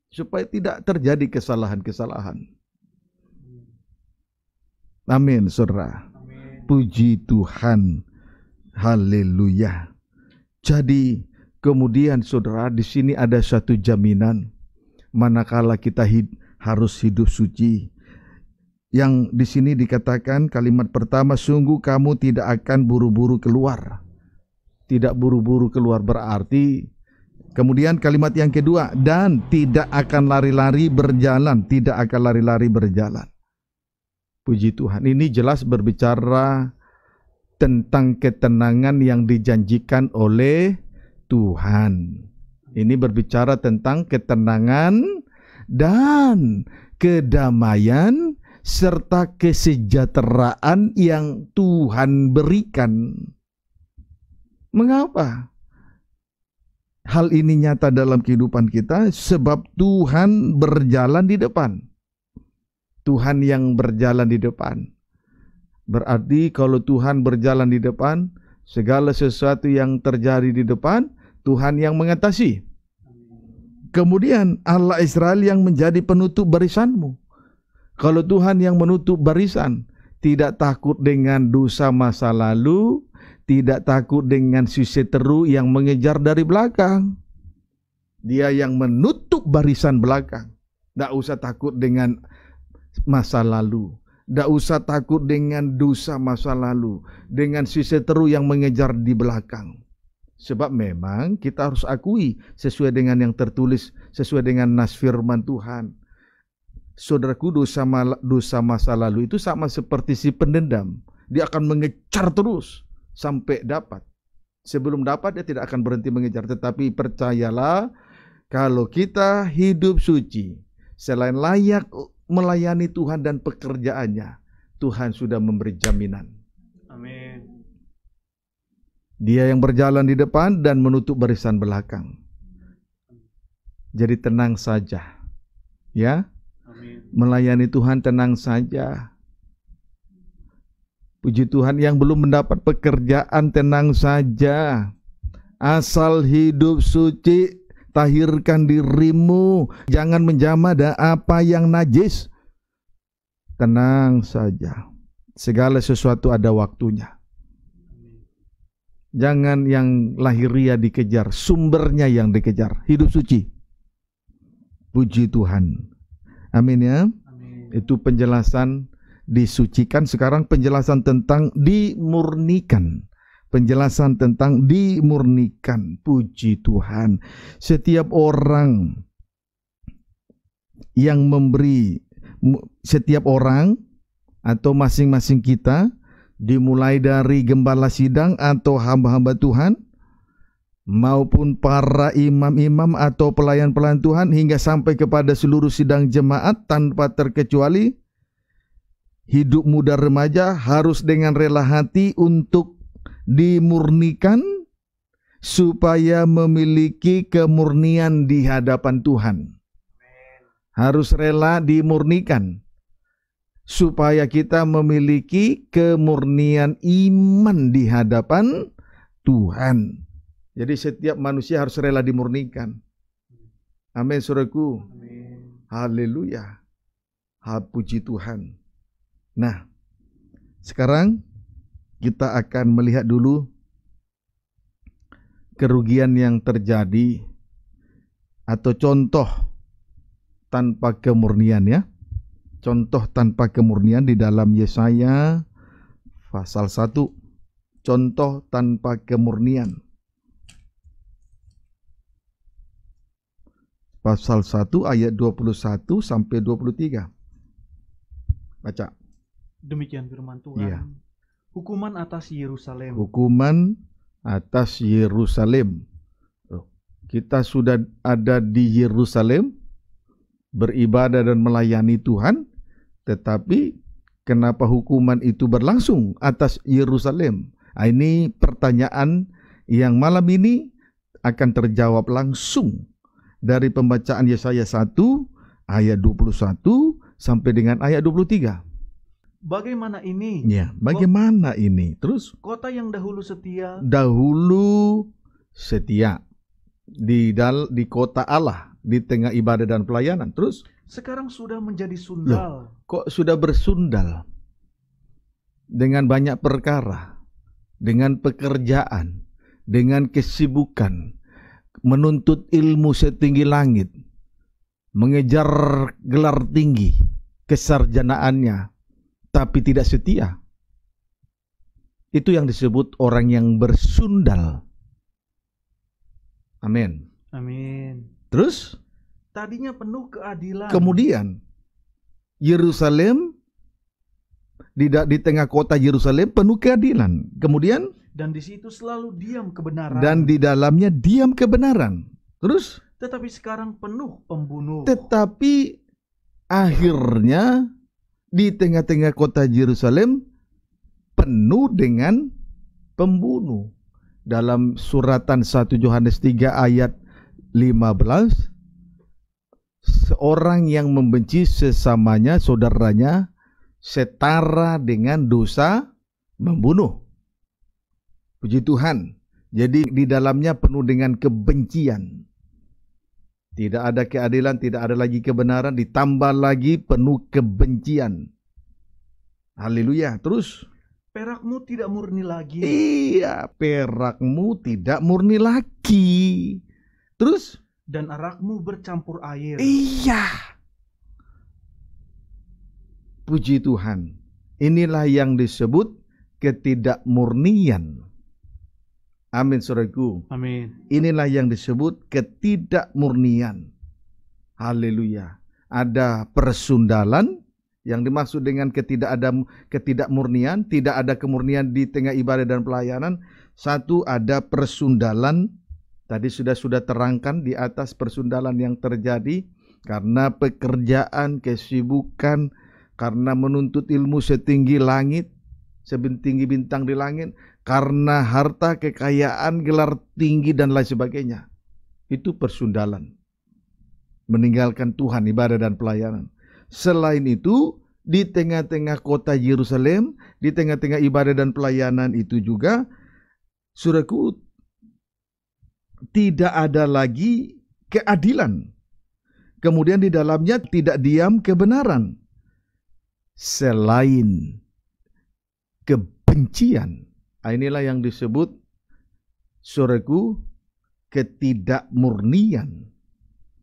supaya tidak terjadi kesalahan-kesalahan amin saudara puji Tuhan haleluya jadi kemudian saudara di sini ada satu jaminan manakala kita hid harus hidup suci. Yang di sini dikatakan kalimat pertama sungguh kamu tidak akan buru-buru keluar. Tidak buru-buru keluar berarti Kemudian kalimat yang kedua dan tidak akan lari-lari berjalan, tidak akan lari-lari berjalan. Puji Tuhan, ini jelas berbicara tentang ketenangan yang dijanjikan oleh Tuhan. Ini berbicara tentang ketenangan dan kedamaian serta kesejahteraan yang Tuhan berikan. Mengapa? Hal ini nyata dalam kehidupan kita sebab Tuhan berjalan di depan. Tuhan yang berjalan di depan. Berarti kalau Tuhan berjalan di depan, segala sesuatu yang terjadi di depan Tuhan yang mengatasi. Kemudian Allah Israel yang menjadi penutup barisanmu. Kalau Tuhan yang menutup barisan, tidak takut dengan dosa masa lalu, tidak takut dengan sisi teru yang mengejar dari belakang. Dia yang menutup barisan belakang. Tidak usah takut dengan masa lalu. Tidak usah takut dengan dosa masa lalu. Dengan sisi teru yang mengejar di belakang. Sebab memang kita harus akui sesuai dengan yang tertulis, sesuai dengan nas firman Tuhan. Saudaraku dosa, mal, dosa masa lalu itu sama seperti si pendendam. Dia akan mengejar terus sampai dapat. Sebelum dapat dia tidak akan berhenti mengejar. Tetapi percayalah kalau kita hidup suci, selain layak melayani Tuhan dan pekerjaannya, Tuhan sudah memberi jaminan. Amin. Dia yang berjalan di depan dan menutup barisan belakang. Jadi tenang saja. Ya. Amin. Melayani Tuhan tenang saja. Puji Tuhan yang belum mendapat pekerjaan tenang saja. Asal hidup suci, tahirkan dirimu, jangan menjama dan apa yang najis. Tenang saja. Segala sesuatu ada waktunya. Jangan yang lahiria dikejar, sumbernya yang dikejar. Hidup suci. Puji Tuhan. Amin ya. Amin. Itu penjelasan disucikan. Sekarang penjelasan tentang dimurnikan. Penjelasan tentang dimurnikan. Puji Tuhan. Setiap orang yang memberi setiap orang atau masing-masing kita dimulai dari gembala sidang atau hamba-hamba Tuhan maupun para imam-imam atau pelayan-pelayan Tuhan hingga sampai kepada seluruh sidang jemaat tanpa terkecuali hidup muda remaja harus dengan rela hati untuk dimurnikan supaya memiliki kemurnian di hadapan Tuhan. Harus rela dimurnikan supaya kita memiliki kemurnian iman di hadapan Tuhan. Jadi setiap manusia harus rela dimurnikan. Amin saudaraku. Haleluya. hal puji Tuhan. Nah, sekarang kita akan melihat dulu kerugian yang terjadi atau contoh tanpa kemurnian ya contoh tanpa kemurnian di dalam Yesaya pasal 1 contoh tanpa kemurnian pasal 1 ayat 21 sampai 23 baca demikian firman Tuhan ya. hukuman atas Yerusalem hukuman atas Yerusalem kita sudah ada di Yerusalem beribadah dan melayani Tuhan tetapi kenapa hukuman itu berlangsung atas Yerusalem? Nah, ini pertanyaan yang malam ini akan terjawab langsung dari pembacaan Yesaya 1 ayat 21 sampai dengan ayat 23. Bagaimana ini? Ya, bagaimana kota, ini? Terus kota yang dahulu setia dahulu setia di dal, di kota Allah di tengah ibadah dan pelayanan. Terus sekarang sudah menjadi sundal. Loh, kok sudah bersundal dengan banyak perkara, dengan pekerjaan, dengan kesibukan, menuntut ilmu setinggi langit, mengejar gelar tinggi, kesarjanaannya, tapi tidak setia. Itu yang disebut orang yang bersundal. Amin. Amin. Terus? tadinya penuh keadilan. Kemudian Yerusalem di di tengah kota Yerusalem penuh keadilan. Kemudian dan di situ selalu diam kebenaran. Dan di dalamnya diam kebenaran. Terus tetapi sekarang penuh pembunuh. Tetapi akhirnya di tengah-tengah kota Yerusalem penuh dengan pembunuh. Dalam suratan 1 Yohanes 3 ayat 15 seorang yang membenci sesamanya, saudaranya, setara dengan dosa membunuh. Puji Tuhan. Jadi di dalamnya penuh dengan kebencian. Tidak ada keadilan, tidak ada lagi kebenaran, ditambah lagi penuh kebencian. Haleluya. Terus perakmu tidak murni lagi. Iya, perakmu tidak murni lagi. Terus dan arakmu bercampur air. Iya. Puji Tuhan. Inilah yang disebut ketidakmurnian. Amin saudaraku. Amin. Inilah yang disebut ketidakmurnian. Haleluya. Ada persundalan yang dimaksud dengan ketidak ada ketidakmurnian, tidak ada kemurnian di tengah ibadah dan pelayanan. Satu ada persundalan Tadi sudah sudah terangkan di atas persundalan yang terjadi karena pekerjaan, kesibukan, karena menuntut ilmu setinggi langit, sebentinggi bintang di langit, karena harta, kekayaan, gelar tinggi dan lain sebagainya. Itu persundalan. Meninggalkan Tuhan ibadah dan pelayanan. Selain itu, di tengah-tengah kota Yerusalem, di tengah-tengah ibadah dan pelayanan itu juga, Suraku tidak ada lagi keadilan. Kemudian di dalamnya tidak diam kebenaran. Selain kebencian. Nah, inilah yang disebut suraku ketidakmurnian.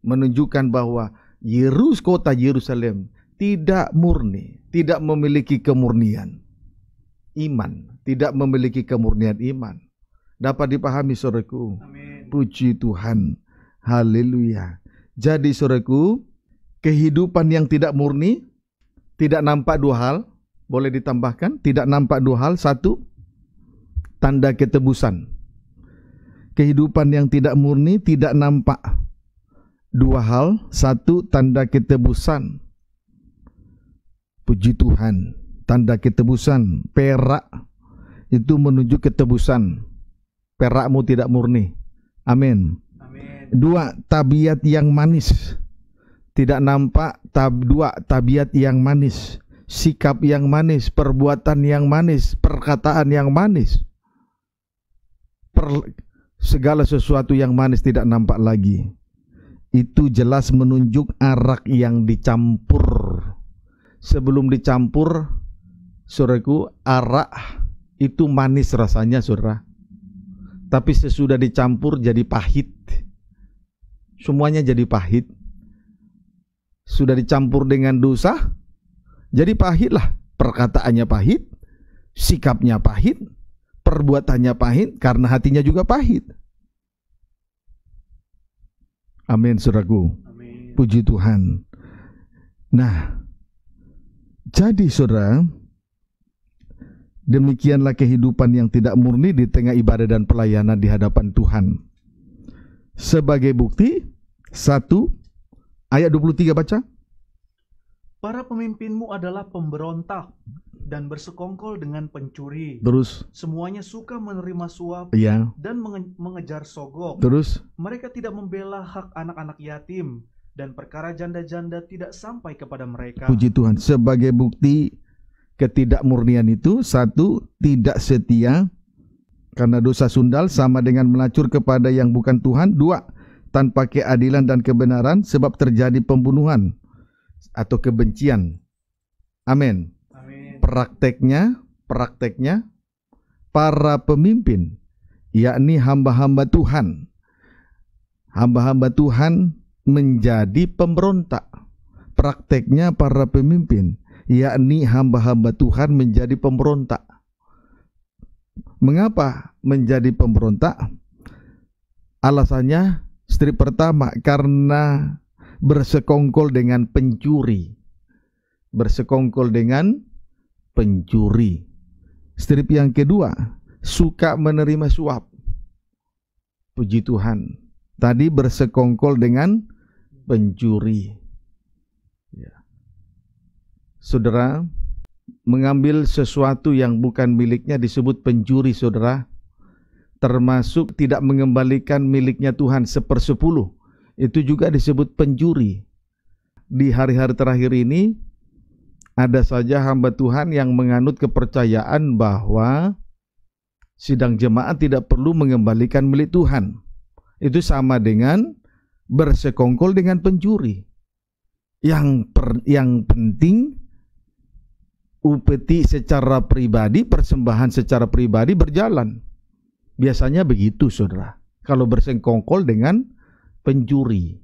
Menunjukkan bahwa Yerus kota Yerusalem tidak murni, tidak memiliki kemurnian iman, tidak memiliki kemurnian iman dapat dipahami soreku. Amin. Puji Tuhan. Haleluya. Jadi soreku kehidupan yang tidak murni, tidak nampak dua hal, boleh ditambahkan, tidak nampak dua hal. Satu, tanda ketebusan. Kehidupan yang tidak murni, tidak nampak dua hal. Satu, tanda ketebusan. Puji Tuhan, tanda ketebusan, perak itu menuju ketebusan perakmu tidak murni. Amin. Amin. Dua tabiat yang manis. Tidak nampak tab, dua tabiat yang manis, sikap yang manis, perbuatan yang manis, perkataan yang manis. Per, segala sesuatu yang manis tidak nampak lagi. Itu jelas menunjuk arak yang dicampur. Sebelum dicampur, suraku arak itu manis rasanya, surah tapi sesudah dicampur jadi pahit. Semuanya jadi pahit. Sudah dicampur dengan dosa, jadi pahitlah. Perkataannya pahit, sikapnya pahit, perbuatannya pahit karena hatinya juga pahit. Amin saudaraku. Puji Tuhan. Nah, jadi saudara, Demikianlah kehidupan yang tidak murni di tengah ibadah dan pelayanan di hadapan Tuhan. Sebagai bukti, satu ayat 23 baca. Para pemimpinmu adalah pemberontak dan bersekongkol dengan pencuri. Terus. Semuanya suka menerima suap iya. dan menge mengejar sogok. Terus. Mereka tidak membela hak anak-anak yatim dan perkara janda-janda tidak sampai kepada mereka. Puji Tuhan. Sebagai bukti ketidakmurnian itu satu tidak setia karena dosa sundal sama dengan melacur kepada yang bukan Tuhan dua tanpa keadilan dan kebenaran sebab terjadi pembunuhan atau kebencian amin, prakteknya prakteknya para pemimpin yakni hamba-hamba Tuhan hamba-hamba Tuhan menjadi pemberontak prakteknya para pemimpin yakni hamba-hamba Tuhan menjadi pemberontak. Mengapa menjadi pemberontak? Alasannya strip pertama karena bersekongkol dengan pencuri. Bersekongkol dengan pencuri. Strip yang kedua, suka menerima suap. Puji Tuhan. Tadi bersekongkol dengan pencuri saudara mengambil sesuatu yang bukan miliknya disebut pencuri saudara termasuk tidak mengembalikan miliknya Tuhan sepersepuluh itu juga disebut pencuri di hari-hari terakhir ini ada saja hamba Tuhan yang menganut kepercayaan bahwa sidang jemaat tidak perlu mengembalikan milik Tuhan itu sama dengan bersekongkol dengan pencuri yang per, yang penting upeti secara pribadi, persembahan secara pribadi berjalan. Biasanya begitu, saudara. Kalau bersengkongkol dengan pencuri.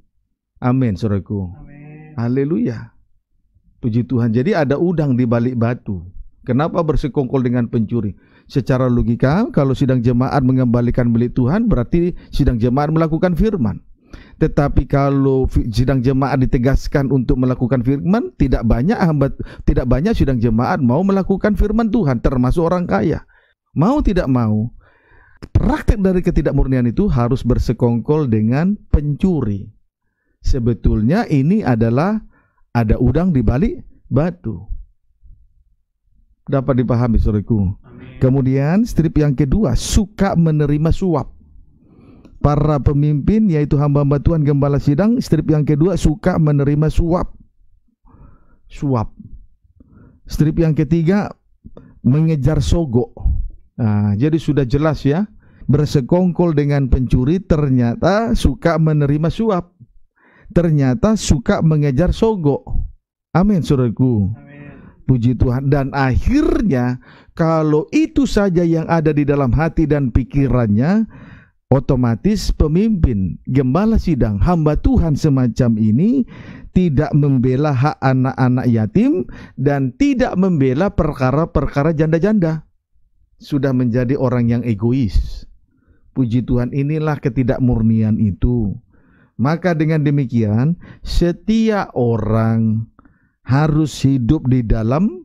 Amin, saudaraku. Haleluya. Puji Tuhan. Jadi ada udang di balik batu. Kenapa bersengkongkol dengan pencuri? Secara logika, kalau sidang jemaat mengembalikan milik Tuhan, berarti sidang jemaat melakukan firman. Tetapi kalau sidang jemaat ditegaskan untuk melakukan firman, tidak banyak hamba tidak banyak sidang jemaat mau melakukan firman Tuhan, termasuk orang kaya. Mau tidak mau, praktik dari ketidakmurnian itu harus bersekongkol dengan pencuri. Sebetulnya ini adalah ada udang di balik batu. Dapat dipahami, suriku. Kemudian strip yang kedua, suka menerima suap para pemimpin yaitu hamba-hamba Tuhan gembala sidang strip yang kedua suka menerima suap suap strip yang ketiga mengejar sogo nah, jadi sudah jelas ya bersekongkol dengan pencuri ternyata suka menerima suap ternyata suka mengejar sogo amin suruhku puji Tuhan dan akhirnya kalau itu saja yang ada di dalam hati dan pikirannya Otomatis pemimpin gembala sidang hamba Tuhan semacam ini tidak membela hak anak-anak yatim dan tidak membela perkara-perkara janda-janda. Sudah menjadi orang yang egois. Puji Tuhan inilah ketidakmurnian itu. Maka dengan demikian setiap orang harus hidup di dalam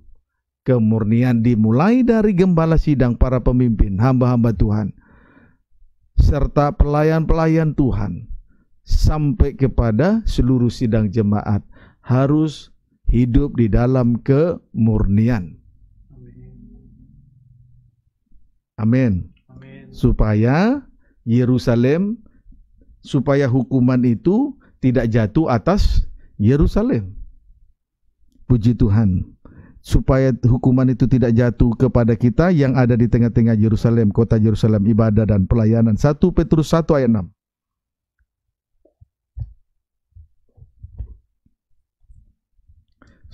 kemurnian dimulai dari gembala sidang para pemimpin hamba-hamba Tuhan serta pelayan-pelayan Tuhan sampai kepada seluruh sidang jemaat harus hidup di dalam kemurnian. Amin. Supaya Yerusalem supaya hukuman itu tidak jatuh atas Yerusalem. Puji Tuhan supaya hukuman itu tidak jatuh kepada kita yang ada di tengah-tengah Yerusalem, kota Yerusalem, ibadah dan pelayanan. 1 Petrus 1 ayat 6.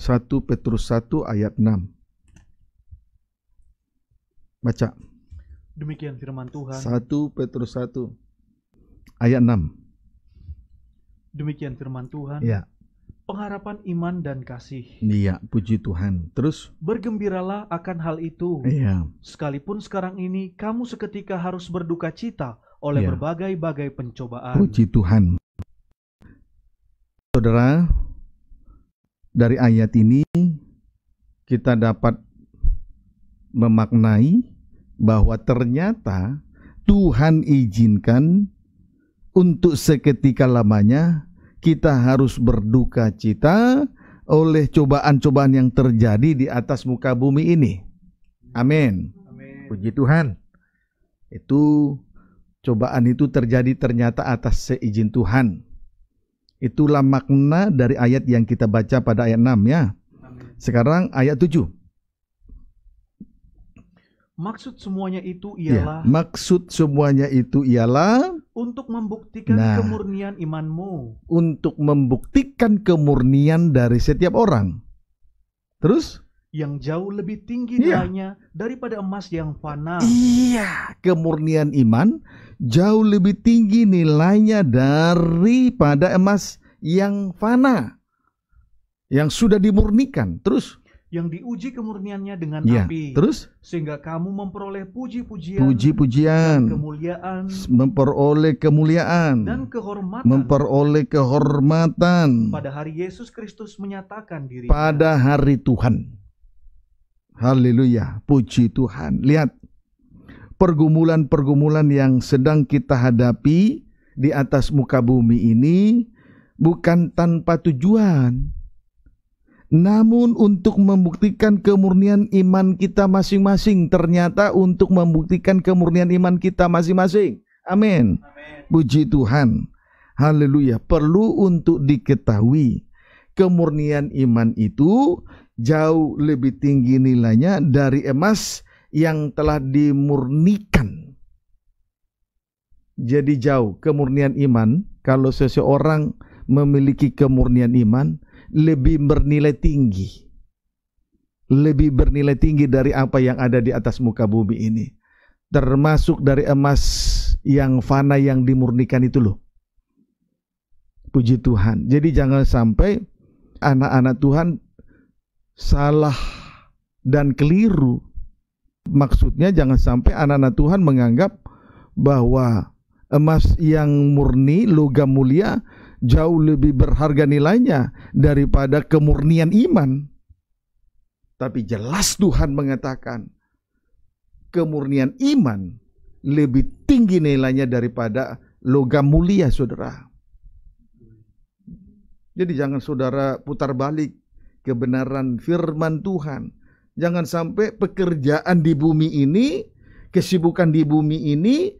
Satu Petrus satu ayat enam Baca Demikian firman Tuhan satu Petrus satu ayat enam Demikian firman Tuhan ya pengharapan iman dan kasih. Iya, puji Tuhan. Terus bergembiralah akan hal itu. Iya. Sekalipun sekarang ini kamu seketika harus berduka cita oleh iya. berbagai-bagai pencobaan. Puji Tuhan. Saudara, dari ayat ini kita dapat memaknai bahwa ternyata Tuhan izinkan untuk seketika lamanya kita harus berduka cita oleh cobaan-cobaan yang terjadi di atas muka bumi ini. Amin. Puji Tuhan. Itu cobaan itu terjadi ternyata atas seizin Tuhan. Itulah makna dari ayat yang kita baca pada ayat 6 ya. Sekarang ayat 7. Maksud semuanya itu ya, ialah ya, Maksud semuanya itu ialah untuk membuktikan nah, kemurnian imanmu. Untuk membuktikan kemurnian dari setiap orang. Terus yang jauh lebih tinggi ya. nilainya daripada emas yang fana. Iya, kemurnian iman jauh lebih tinggi nilainya daripada emas yang fana yang sudah dimurnikan. Terus yang diuji kemurniannya dengan ya. api. Terus sehingga kamu memperoleh puji-pujian, puji-pujian, kemuliaan, memperoleh kemuliaan dan kehormatan, memperoleh kehormatan. Pada hari Yesus Kristus menyatakan diri. Pada hari Tuhan. Haleluya, puji Tuhan. Lihat pergumulan-pergumulan yang sedang kita hadapi di atas muka bumi ini bukan tanpa tujuan namun untuk membuktikan kemurnian iman kita masing-masing ternyata untuk membuktikan kemurnian iman kita masing-masing. Amin. Puji Tuhan. Haleluya. Perlu untuk diketahui kemurnian iman itu jauh lebih tinggi nilainya dari emas yang telah dimurnikan. Jadi jauh kemurnian iman kalau seseorang memiliki kemurnian iman lebih bernilai tinggi. Lebih bernilai tinggi dari apa yang ada di atas muka bumi ini. Termasuk dari emas yang fana yang dimurnikan itu loh. Puji Tuhan. Jadi jangan sampai anak-anak Tuhan salah dan keliru. Maksudnya jangan sampai anak-anak Tuhan menganggap bahwa emas yang murni, logam mulia jauh lebih berharga nilainya daripada kemurnian iman. Tapi jelas Tuhan mengatakan kemurnian iman lebih tinggi nilainya daripada logam mulia saudara. Jadi jangan saudara putar balik kebenaran firman Tuhan. Jangan sampai pekerjaan di bumi ini, kesibukan di bumi ini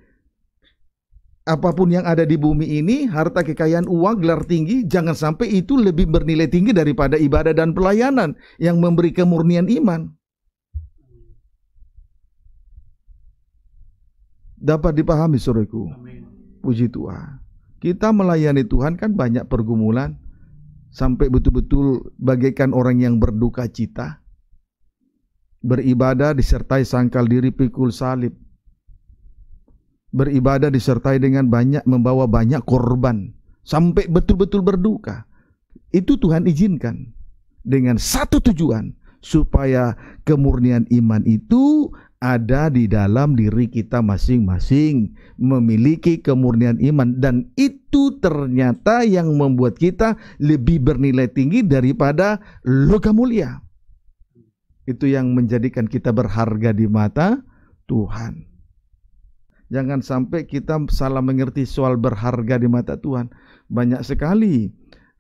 apapun yang ada di bumi ini, harta kekayaan uang, gelar tinggi, jangan sampai itu lebih bernilai tinggi daripada ibadah dan pelayanan yang memberi kemurnian iman. Dapat dipahami suruhku. Puji Tuhan. Kita melayani Tuhan kan banyak pergumulan. Sampai betul-betul bagaikan orang yang berduka cita. Beribadah disertai sangkal diri pikul salib beribadah disertai dengan banyak membawa banyak korban sampai betul-betul berduka. Itu Tuhan izinkan dengan satu tujuan supaya kemurnian iman itu ada di dalam diri kita masing-masing memiliki kemurnian iman dan itu ternyata yang membuat kita lebih bernilai tinggi daripada logam mulia. Itu yang menjadikan kita berharga di mata Tuhan. Jangan sampai kita salah mengerti soal berharga di mata Tuhan. Banyak sekali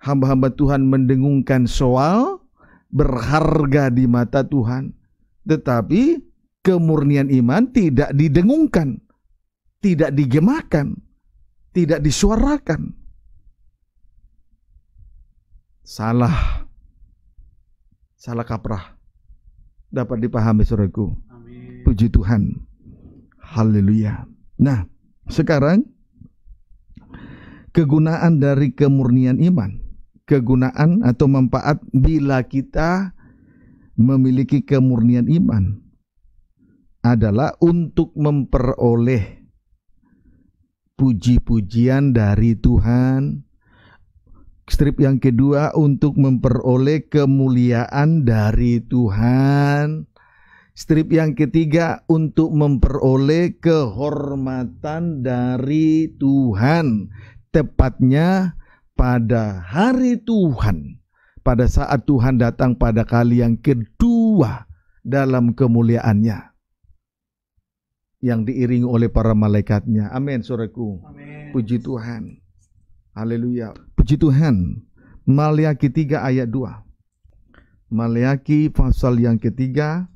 hamba-hamba Tuhan mendengungkan soal berharga di mata Tuhan. Tetapi kemurnian iman tidak didengungkan, tidak digemakan, tidak disuarakan. Salah. Salah kaprah. Dapat dipahami saudaraku. Puji Tuhan. Haleluya. Nah, sekarang kegunaan dari kemurnian iman, kegunaan atau manfaat bila kita memiliki kemurnian iman adalah untuk memperoleh puji-pujian dari Tuhan. Strip yang kedua untuk memperoleh kemuliaan dari Tuhan. Strip yang ketiga untuk memperoleh kehormatan dari Tuhan, tepatnya pada hari Tuhan, pada saat Tuhan datang pada kali yang kedua dalam kemuliaannya yang diiringi oleh para malaikatnya. Amin, saudaraku. Puji Tuhan. Haleluya. Puji Tuhan. Maliaki 3 ayat 2. Maliaki pasal yang ketiga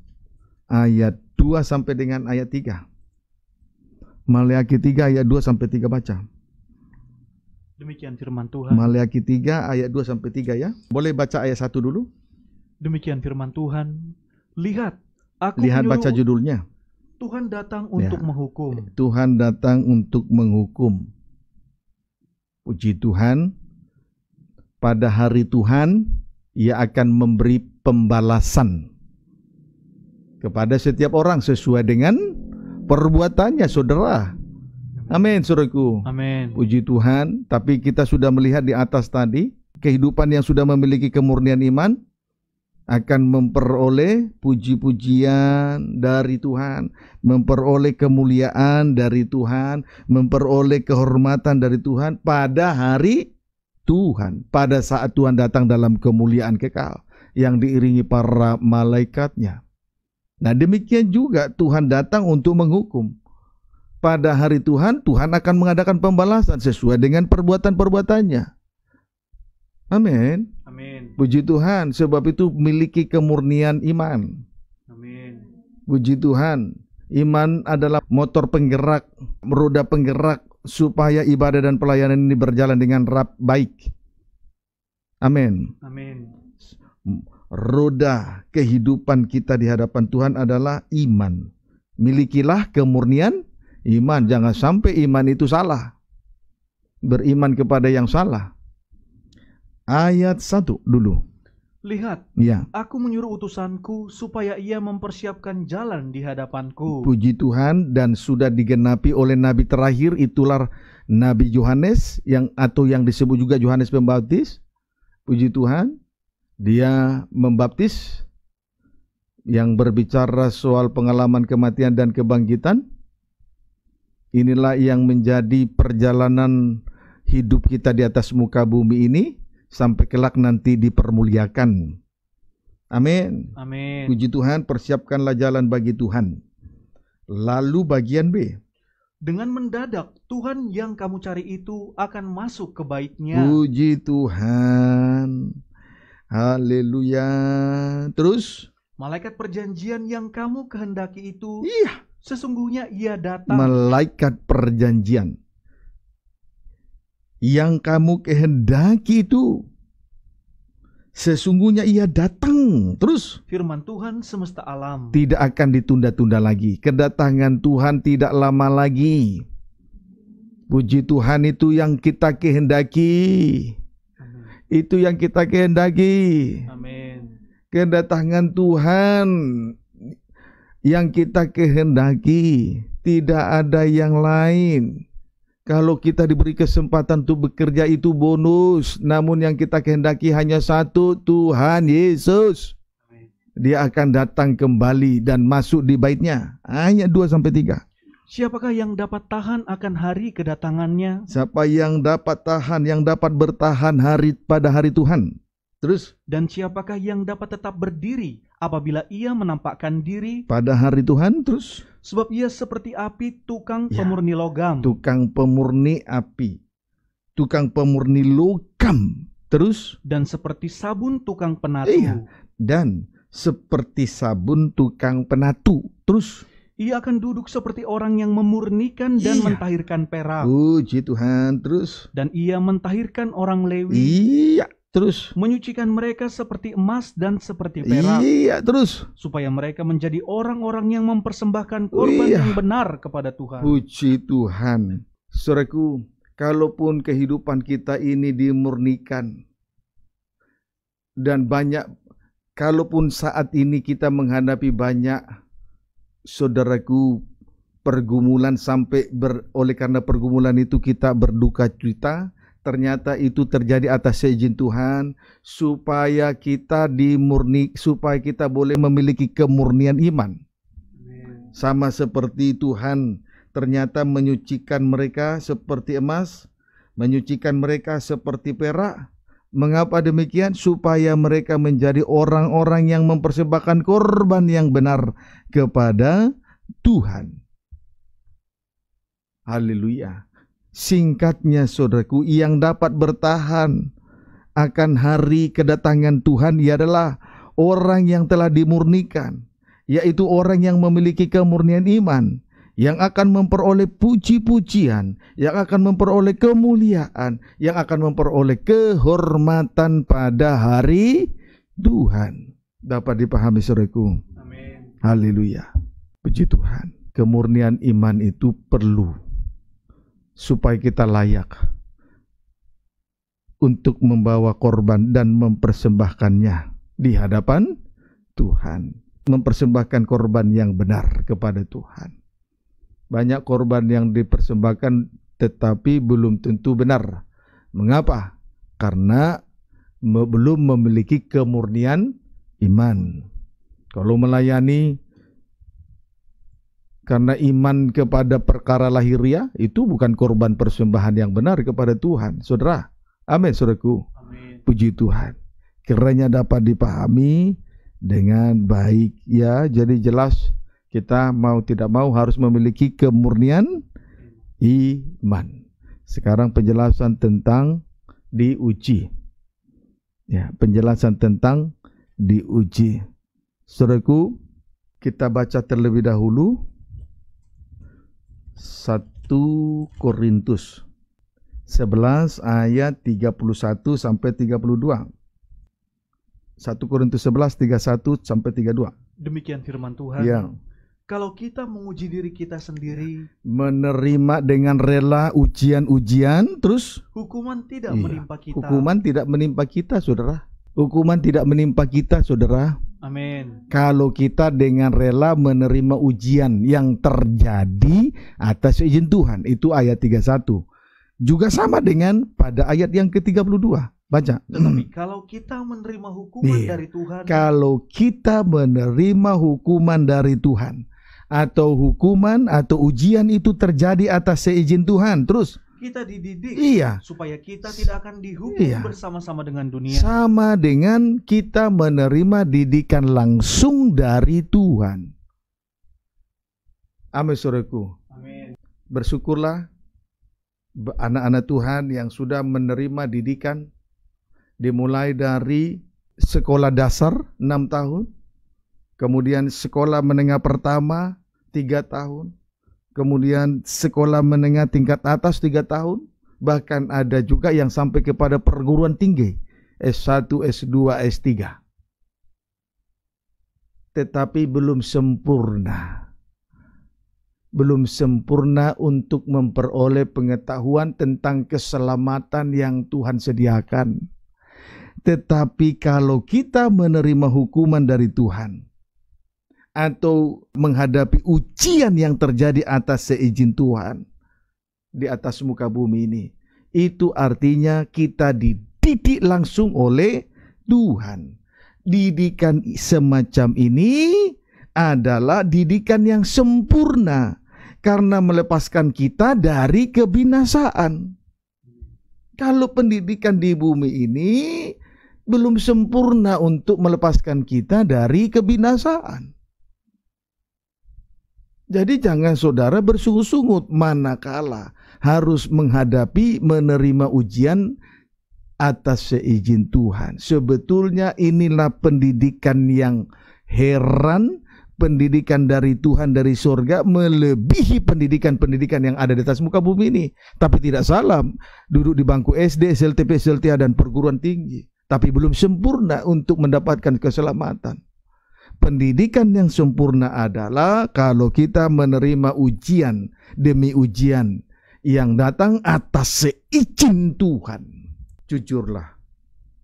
ayat 2 sampai dengan ayat 3. Maleakhi 3 ayat 2 sampai 3 baca. Demikian firman Tuhan. Maleakhi 3 ayat 2 sampai 3 ya. Boleh baca ayat 1 dulu? Demikian firman Tuhan. Lihat, aku Lihat menyuruh... baca judulnya. Tuhan datang ya. untuk ya. menghukum. Tuhan datang untuk menghukum. Puji Tuhan, pada hari Tuhan ia akan memberi pembalasan kepada setiap orang sesuai dengan perbuatannya saudara amin suruhku. amin puji Tuhan tapi kita sudah melihat di atas tadi kehidupan yang sudah memiliki kemurnian iman akan memperoleh puji-pujian dari Tuhan, memperoleh kemuliaan dari Tuhan, memperoleh kehormatan dari Tuhan pada hari Tuhan, pada saat Tuhan datang dalam kemuliaan kekal yang diiringi para malaikatnya. Nah, demikian juga Tuhan datang untuk menghukum. Pada hari Tuhan, Tuhan akan mengadakan pembalasan sesuai dengan perbuatan-perbuatannya. Amin. Amin. Puji Tuhan, sebab itu miliki kemurnian iman. Amin. Puji Tuhan, iman adalah motor penggerak, roda penggerak supaya ibadah dan pelayanan ini berjalan dengan rap baik. Amin. Amin roda kehidupan kita di hadapan Tuhan adalah iman. Milikilah kemurnian iman. Jangan sampai iman itu salah. Beriman kepada yang salah. Ayat 1 dulu. Lihat, ya. aku menyuruh utusanku supaya ia mempersiapkan jalan di hadapanku. Puji Tuhan dan sudah digenapi oleh nabi terakhir itulah Nabi Yohanes yang atau yang disebut juga Yohanes Pembaptis. Puji Tuhan dia membaptis yang berbicara soal pengalaman kematian dan kebangkitan. Inilah yang menjadi perjalanan hidup kita di atas muka bumi ini sampai kelak nanti dipermuliakan. Amin. Amin. Puji Tuhan, persiapkanlah jalan bagi Tuhan. Lalu bagian B. Dengan mendadak Tuhan yang kamu cari itu akan masuk ke baiknya. Puji Tuhan. Haleluya. Terus? Malaikat perjanjian yang kamu kehendaki itu. Iya. Sesungguhnya ia datang. Malaikat perjanjian. Yang kamu kehendaki itu. Sesungguhnya ia datang. Terus. Firman Tuhan semesta alam. Tidak akan ditunda-tunda lagi. Kedatangan Tuhan tidak lama lagi. Puji Tuhan itu yang kita kehendaki. Itu yang kita kehendaki. Amin. Kedatangan Tuhan yang kita kehendaki, tidak ada yang lain. Kalau kita diberi kesempatan untuk bekerja itu bonus, namun yang kita kehendaki hanya satu, Tuhan Yesus. Dia akan datang kembali dan masuk di baitnya. Hanya dua sampai tiga. Siapakah yang dapat tahan akan hari kedatangannya? Siapa yang dapat tahan, yang dapat bertahan hari pada hari Tuhan? Terus? Dan siapakah yang dapat tetap berdiri apabila ia menampakkan diri pada hari Tuhan? Terus? Sebab ia seperti api tukang ya, pemurni logam. Tukang pemurni api. Tukang pemurni logam. Terus? Dan seperti sabun tukang iya. penatu. Iya. Dan seperti sabun tukang penatu. Terus? ia akan duduk seperti orang yang memurnikan dan iya. mentahirkan perak. Puji Tuhan, terus. Dan ia mentahirkan orang Lewi. Iya, terus. Menyucikan mereka seperti emas dan seperti perak. Iya, terus. Supaya mereka menjadi orang-orang yang mempersembahkan korban iya. yang benar kepada Tuhan. Puji Tuhan. Saudaraku, kalaupun kehidupan kita ini dimurnikan dan banyak kalaupun saat ini kita menghadapi banyak saudaraku pergumulan sampai ber, oleh karena pergumulan itu kita berduka cita ternyata itu terjadi atas seizin Tuhan supaya kita dimurni supaya kita boleh memiliki kemurnian iman sama seperti Tuhan ternyata menyucikan mereka seperti emas menyucikan mereka seperti perak Mengapa demikian? Supaya mereka menjadi orang-orang yang mempersembahkan korban yang benar kepada Tuhan. Haleluya. Singkatnya saudaraku yang dapat bertahan akan hari kedatangan Tuhan adalah orang yang telah dimurnikan, yaitu orang yang memiliki kemurnian iman yang akan memperoleh puji-pujian, yang akan memperoleh kemuliaan, yang akan memperoleh kehormatan pada hari Tuhan. Dapat dipahami saudaraku. Amin. Haleluya. Puji Tuhan. Kemurnian iman itu perlu supaya kita layak untuk membawa korban dan mempersembahkannya di hadapan Tuhan. Mempersembahkan korban yang benar kepada Tuhan. Banyak korban yang dipersembahkan tetapi belum tentu benar. Mengapa? Karena belum memiliki kemurnian iman. Kalau melayani karena iman kepada perkara lahiriah itu bukan korban persembahan yang benar kepada Tuhan. Saudara, amin saudaraku. Amin. Puji Tuhan. Kiranya dapat dipahami dengan baik ya. Jadi jelas kita mau tidak mau harus memiliki kemurnian iman. Sekarang penjelasan tentang diuji. Ya, penjelasan tentang diuji. Saudaraku, kita baca terlebih dahulu 1 Korintus 11 ayat 31 sampai 32. 1 Korintus 11 31 sampai 32. Demikian firman Tuhan. Ya kalau kita menguji diri kita sendiri, menerima dengan rela ujian-ujian, terus hukuman tidak iya, menimpa kita. Hukuman tidak menimpa kita, saudara. Hukuman tidak menimpa kita, saudara. Amin. Kalau kita dengan rela menerima ujian yang terjadi atas izin Tuhan, itu ayat 31. Juga sama dengan pada ayat yang ke-32. Baca. Tetapi kalau kita menerima hukuman iya. dari Tuhan. Kalau kita menerima hukuman dari Tuhan atau hukuman atau ujian itu terjadi atas seizin Tuhan. Terus kita dididik iya. supaya kita tidak akan dihukum iya. bersama-sama dengan dunia. Sama dengan kita menerima didikan langsung dari Tuhan. Amin sureku. Amin. Bersyukurlah anak-anak Tuhan yang sudah menerima didikan dimulai dari sekolah dasar 6 tahun kemudian sekolah menengah pertama tiga tahun, kemudian sekolah menengah tingkat atas tiga tahun, bahkan ada juga yang sampai kepada perguruan tinggi S1, S2, S3. Tetapi belum sempurna. Belum sempurna untuk memperoleh pengetahuan tentang keselamatan yang Tuhan sediakan. Tetapi kalau kita menerima hukuman dari Tuhan, atau menghadapi ujian yang terjadi atas seizin Tuhan di atas muka bumi ini. Itu artinya kita dididik langsung oleh Tuhan. Didikan semacam ini adalah didikan yang sempurna karena melepaskan kita dari kebinasaan. Kalau pendidikan di bumi ini belum sempurna untuk melepaskan kita dari kebinasaan. Jadi jangan saudara bersungut-sungut manakala harus menghadapi menerima ujian atas seizin Tuhan. Sebetulnya inilah pendidikan yang heran, pendidikan dari Tuhan dari surga melebihi pendidikan-pendidikan yang ada di atas muka bumi ini. Tapi tidak salah duduk di bangku SD, SLTP, SLTA dan perguruan tinggi. Tapi belum sempurna untuk mendapatkan keselamatan. Pendidikan yang sempurna adalah kalau kita menerima ujian demi ujian yang datang atas seizin Tuhan. Jujurlah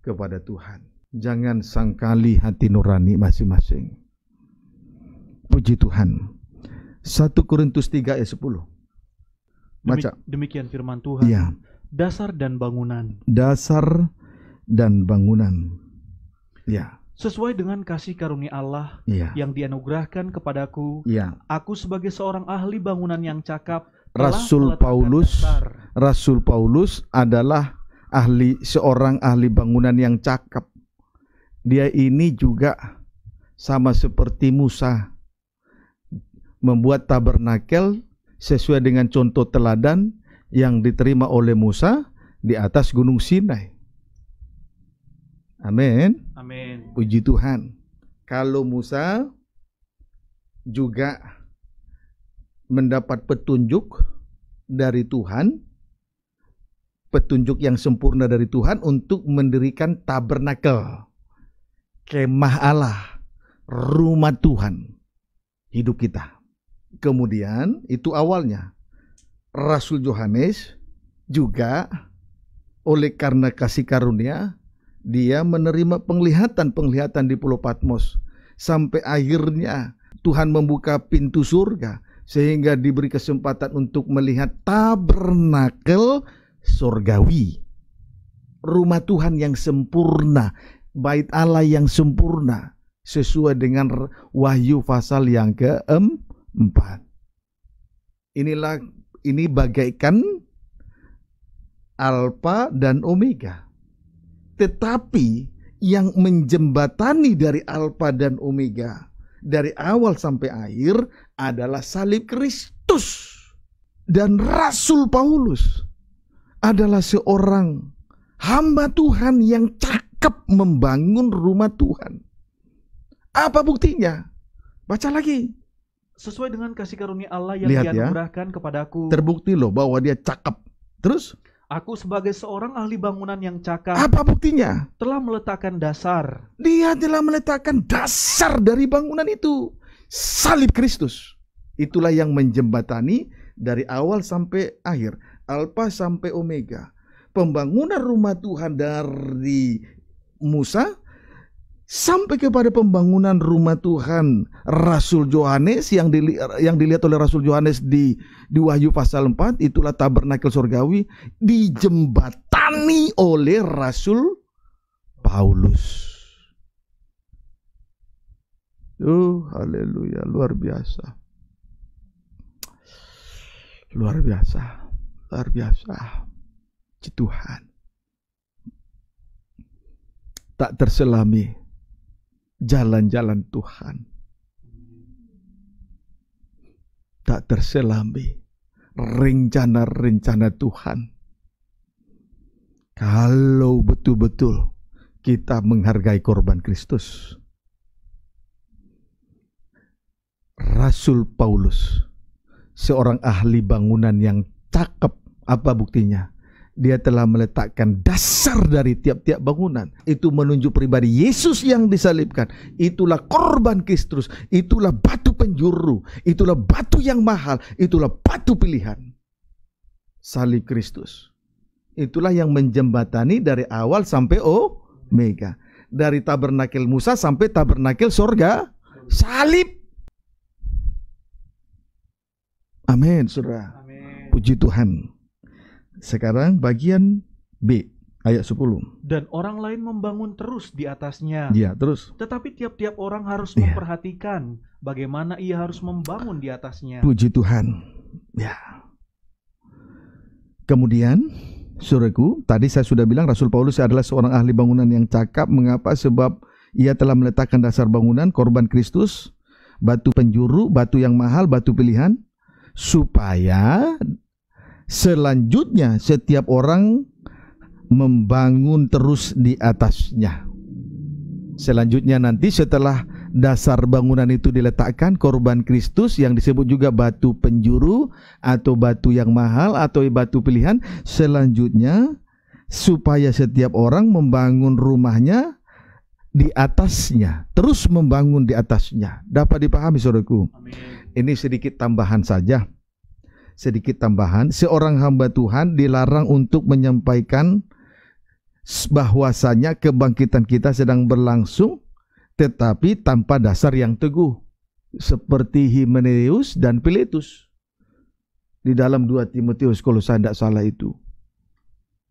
kepada Tuhan. Jangan sangkali hati nurani masing-masing. Puji Tuhan. 1 Korintus 3 ayat 10. Baca. Demikian firman Tuhan. Ya. Dasar dan bangunan. Dasar dan bangunan. Ya. Sesuai dengan kasih karunia Allah yeah. yang dianugerahkan kepadaku, yeah. aku sebagai seorang ahli bangunan yang cakap, Rasul Paulus, dasar. Rasul Paulus adalah ahli seorang ahli bangunan yang cakap. Dia ini juga sama seperti Musa membuat tabernakel sesuai dengan contoh teladan yang diterima oleh Musa di atas Gunung Sinai. Amin. Amin. Puji Tuhan. Kalau Musa juga mendapat petunjuk dari Tuhan, petunjuk yang sempurna dari Tuhan untuk mendirikan tabernakel, kemah Allah, rumah Tuhan, hidup kita. Kemudian itu awalnya. Rasul Yohanes juga oleh karena kasih karunia dia menerima penglihatan-penglihatan di Pulau Patmos sampai akhirnya Tuhan membuka pintu surga sehingga diberi kesempatan untuk melihat tabernakel surgawi rumah Tuhan yang sempurna bait Allah yang sempurna sesuai dengan wahyu pasal yang keempat inilah ini bagaikan alfa dan omega tetapi yang menjembatani dari Alfa dan Omega dari awal sampai akhir adalah salib Kristus dan Rasul Paulus adalah seorang hamba Tuhan yang cakep membangun rumah Tuhan. Apa buktinya? Baca lagi. Sesuai dengan kasih karunia Allah yang Lihat dia ya. kepadaku. Terbukti loh bahwa dia cakep. Terus? Aku sebagai seorang ahli bangunan yang cakap. Apa buktinya? Telah meletakkan dasar. Dia telah meletakkan dasar dari bangunan itu. Salib Kristus. Itulah yang menjembatani dari awal sampai akhir. Alfa sampai Omega. Pembangunan rumah Tuhan dari Musa sampai kepada pembangunan rumah Tuhan Rasul Yohanes yang dili yang dilihat oleh Rasul Yohanes di di Wahyu pasal 4 itulah tabernakel surgawi dijembatani oleh Rasul Paulus. Oh, haleluya, luar biasa. Luar biasa. Luar biasa. Tuhan. Tak terselami jalan-jalan Tuhan. Tak terselami rencana-rencana Tuhan. Kalau betul-betul kita menghargai korban Kristus. Rasul Paulus, seorang ahli bangunan yang cakep, apa buktinya? Dia telah meletakkan dasar dari tiap-tiap bangunan. Itu menunjuk pribadi Yesus yang disalibkan. Itulah korban Kristus. Itulah batu penjuru. Itulah batu yang mahal. Itulah batu pilihan. Salib Kristus. Itulah yang menjembatani dari awal sampai omega. Dari tabernakel Musa sampai tabernakel sorga. Salib. Amin, saudara. Puji Tuhan. Sekarang bagian B ayat 10. Dan orang lain membangun terus di atasnya. Iya, terus. Tetapi tiap-tiap orang harus ya. memperhatikan bagaimana ia harus membangun di atasnya. Puji Tuhan. Ya. Kemudian Suraku, tadi saya sudah bilang Rasul Paulus adalah seorang ahli bangunan yang cakap. Mengapa? Sebab ia telah meletakkan dasar bangunan korban Kristus, batu penjuru, batu yang mahal, batu pilihan, supaya Selanjutnya setiap orang membangun terus di atasnya. Selanjutnya nanti setelah dasar bangunan itu diletakkan korban Kristus yang disebut juga batu penjuru atau batu yang mahal atau batu pilihan selanjutnya supaya setiap orang membangun rumahnya di atasnya, terus membangun di atasnya. Dapat dipahami saudaraku. Ini sedikit tambahan saja sedikit tambahan, seorang hamba Tuhan dilarang untuk menyampaikan bahwasanya kebangkitan kita sedang berlangsung tetapi tanpa dasar yang teguh seperti Himeneus dan Piletus di dalam dua Timotius kalau saya tidak salah itu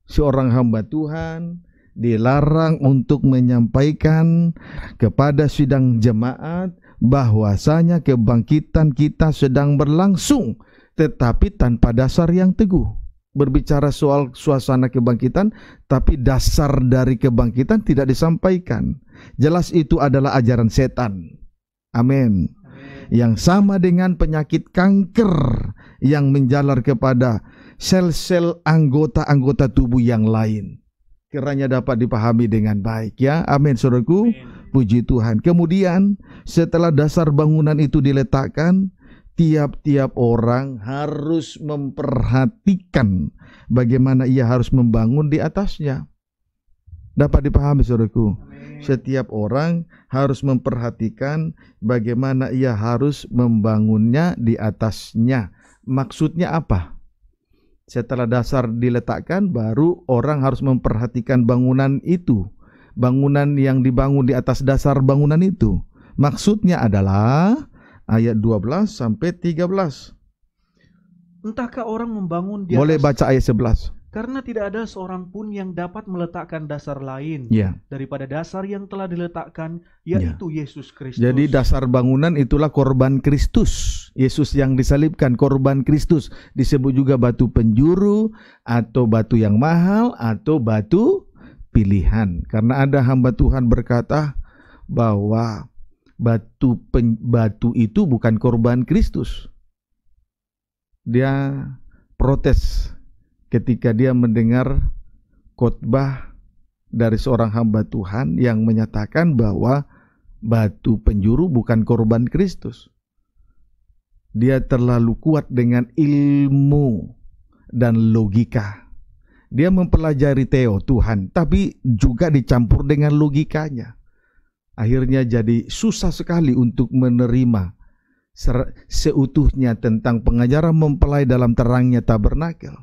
seorang hamba Tuhan dilarang untuk menyampaikan kepada sidang jemaat bahwasanya kebangkitan kita sedang berlangsung tetapi tanpa dasar yang teguh. Berbicara soal suasana kebangkitan, tapi dasar dari kebangkitan tidak disampaikan. Jelas itu adalah ajaran setan. Amin. Yang sama dengan penyakit kanker yang menjalar kepada sel-sel anggota-anggota tubuh yang lain. Kiranya dapat dipahami dengan baik ya. Amin saudaraku. Puji Tuhan. Kemudian setelah dasar bangunan itu diletakkan, tiap-tiap orang harus memperhatikan bagaimana ia harus membangun di atasnya. Dapat dipahami saudaraku. Setiap orang harus memperhatikan bagaimana ia harus membangunnya di atasnya. Maksudnya apa? Setelah dasar diletakkan baru orang harus memperhatikan bangunan itu. Bangunan yang dibangun di atas dasar bangunan itu. Maksudnya adalah ayat 12 sampai 13. Entahkah orang membangun di atas Boleh baca ayat 11. Karena tidak ada seorang pun yang dapat meletakkan dasar lain yeah. daripada dasar yang telah diletakkan, yaitu yeah. Yesus Kristus. Jadi dasar bangunan itulah korban Kristus. Yesus yang disalibkan, korban Kristus. Disebut juga batu penjuru, atau batu yang mahal, atau batu pilihan. Karena ada hamba Tuhan berkata bahwa batu pen, batu itu bukan korban Kristus. Dia protes ketika dia mendengar khotbah dari seorang hamba Tuhan yang menyatakan bahwa batu penjuru bukan korban Kristus. Dia terlalu kuat dengan ilmu dan logika. Dia mempelajari teo Tuhan, tapi juga dicampur dengan logikanya akhirnya jadi susah sekali untuk menerima seutuhnya tentang pengajaran mempelai dalam terangnya tabernakel.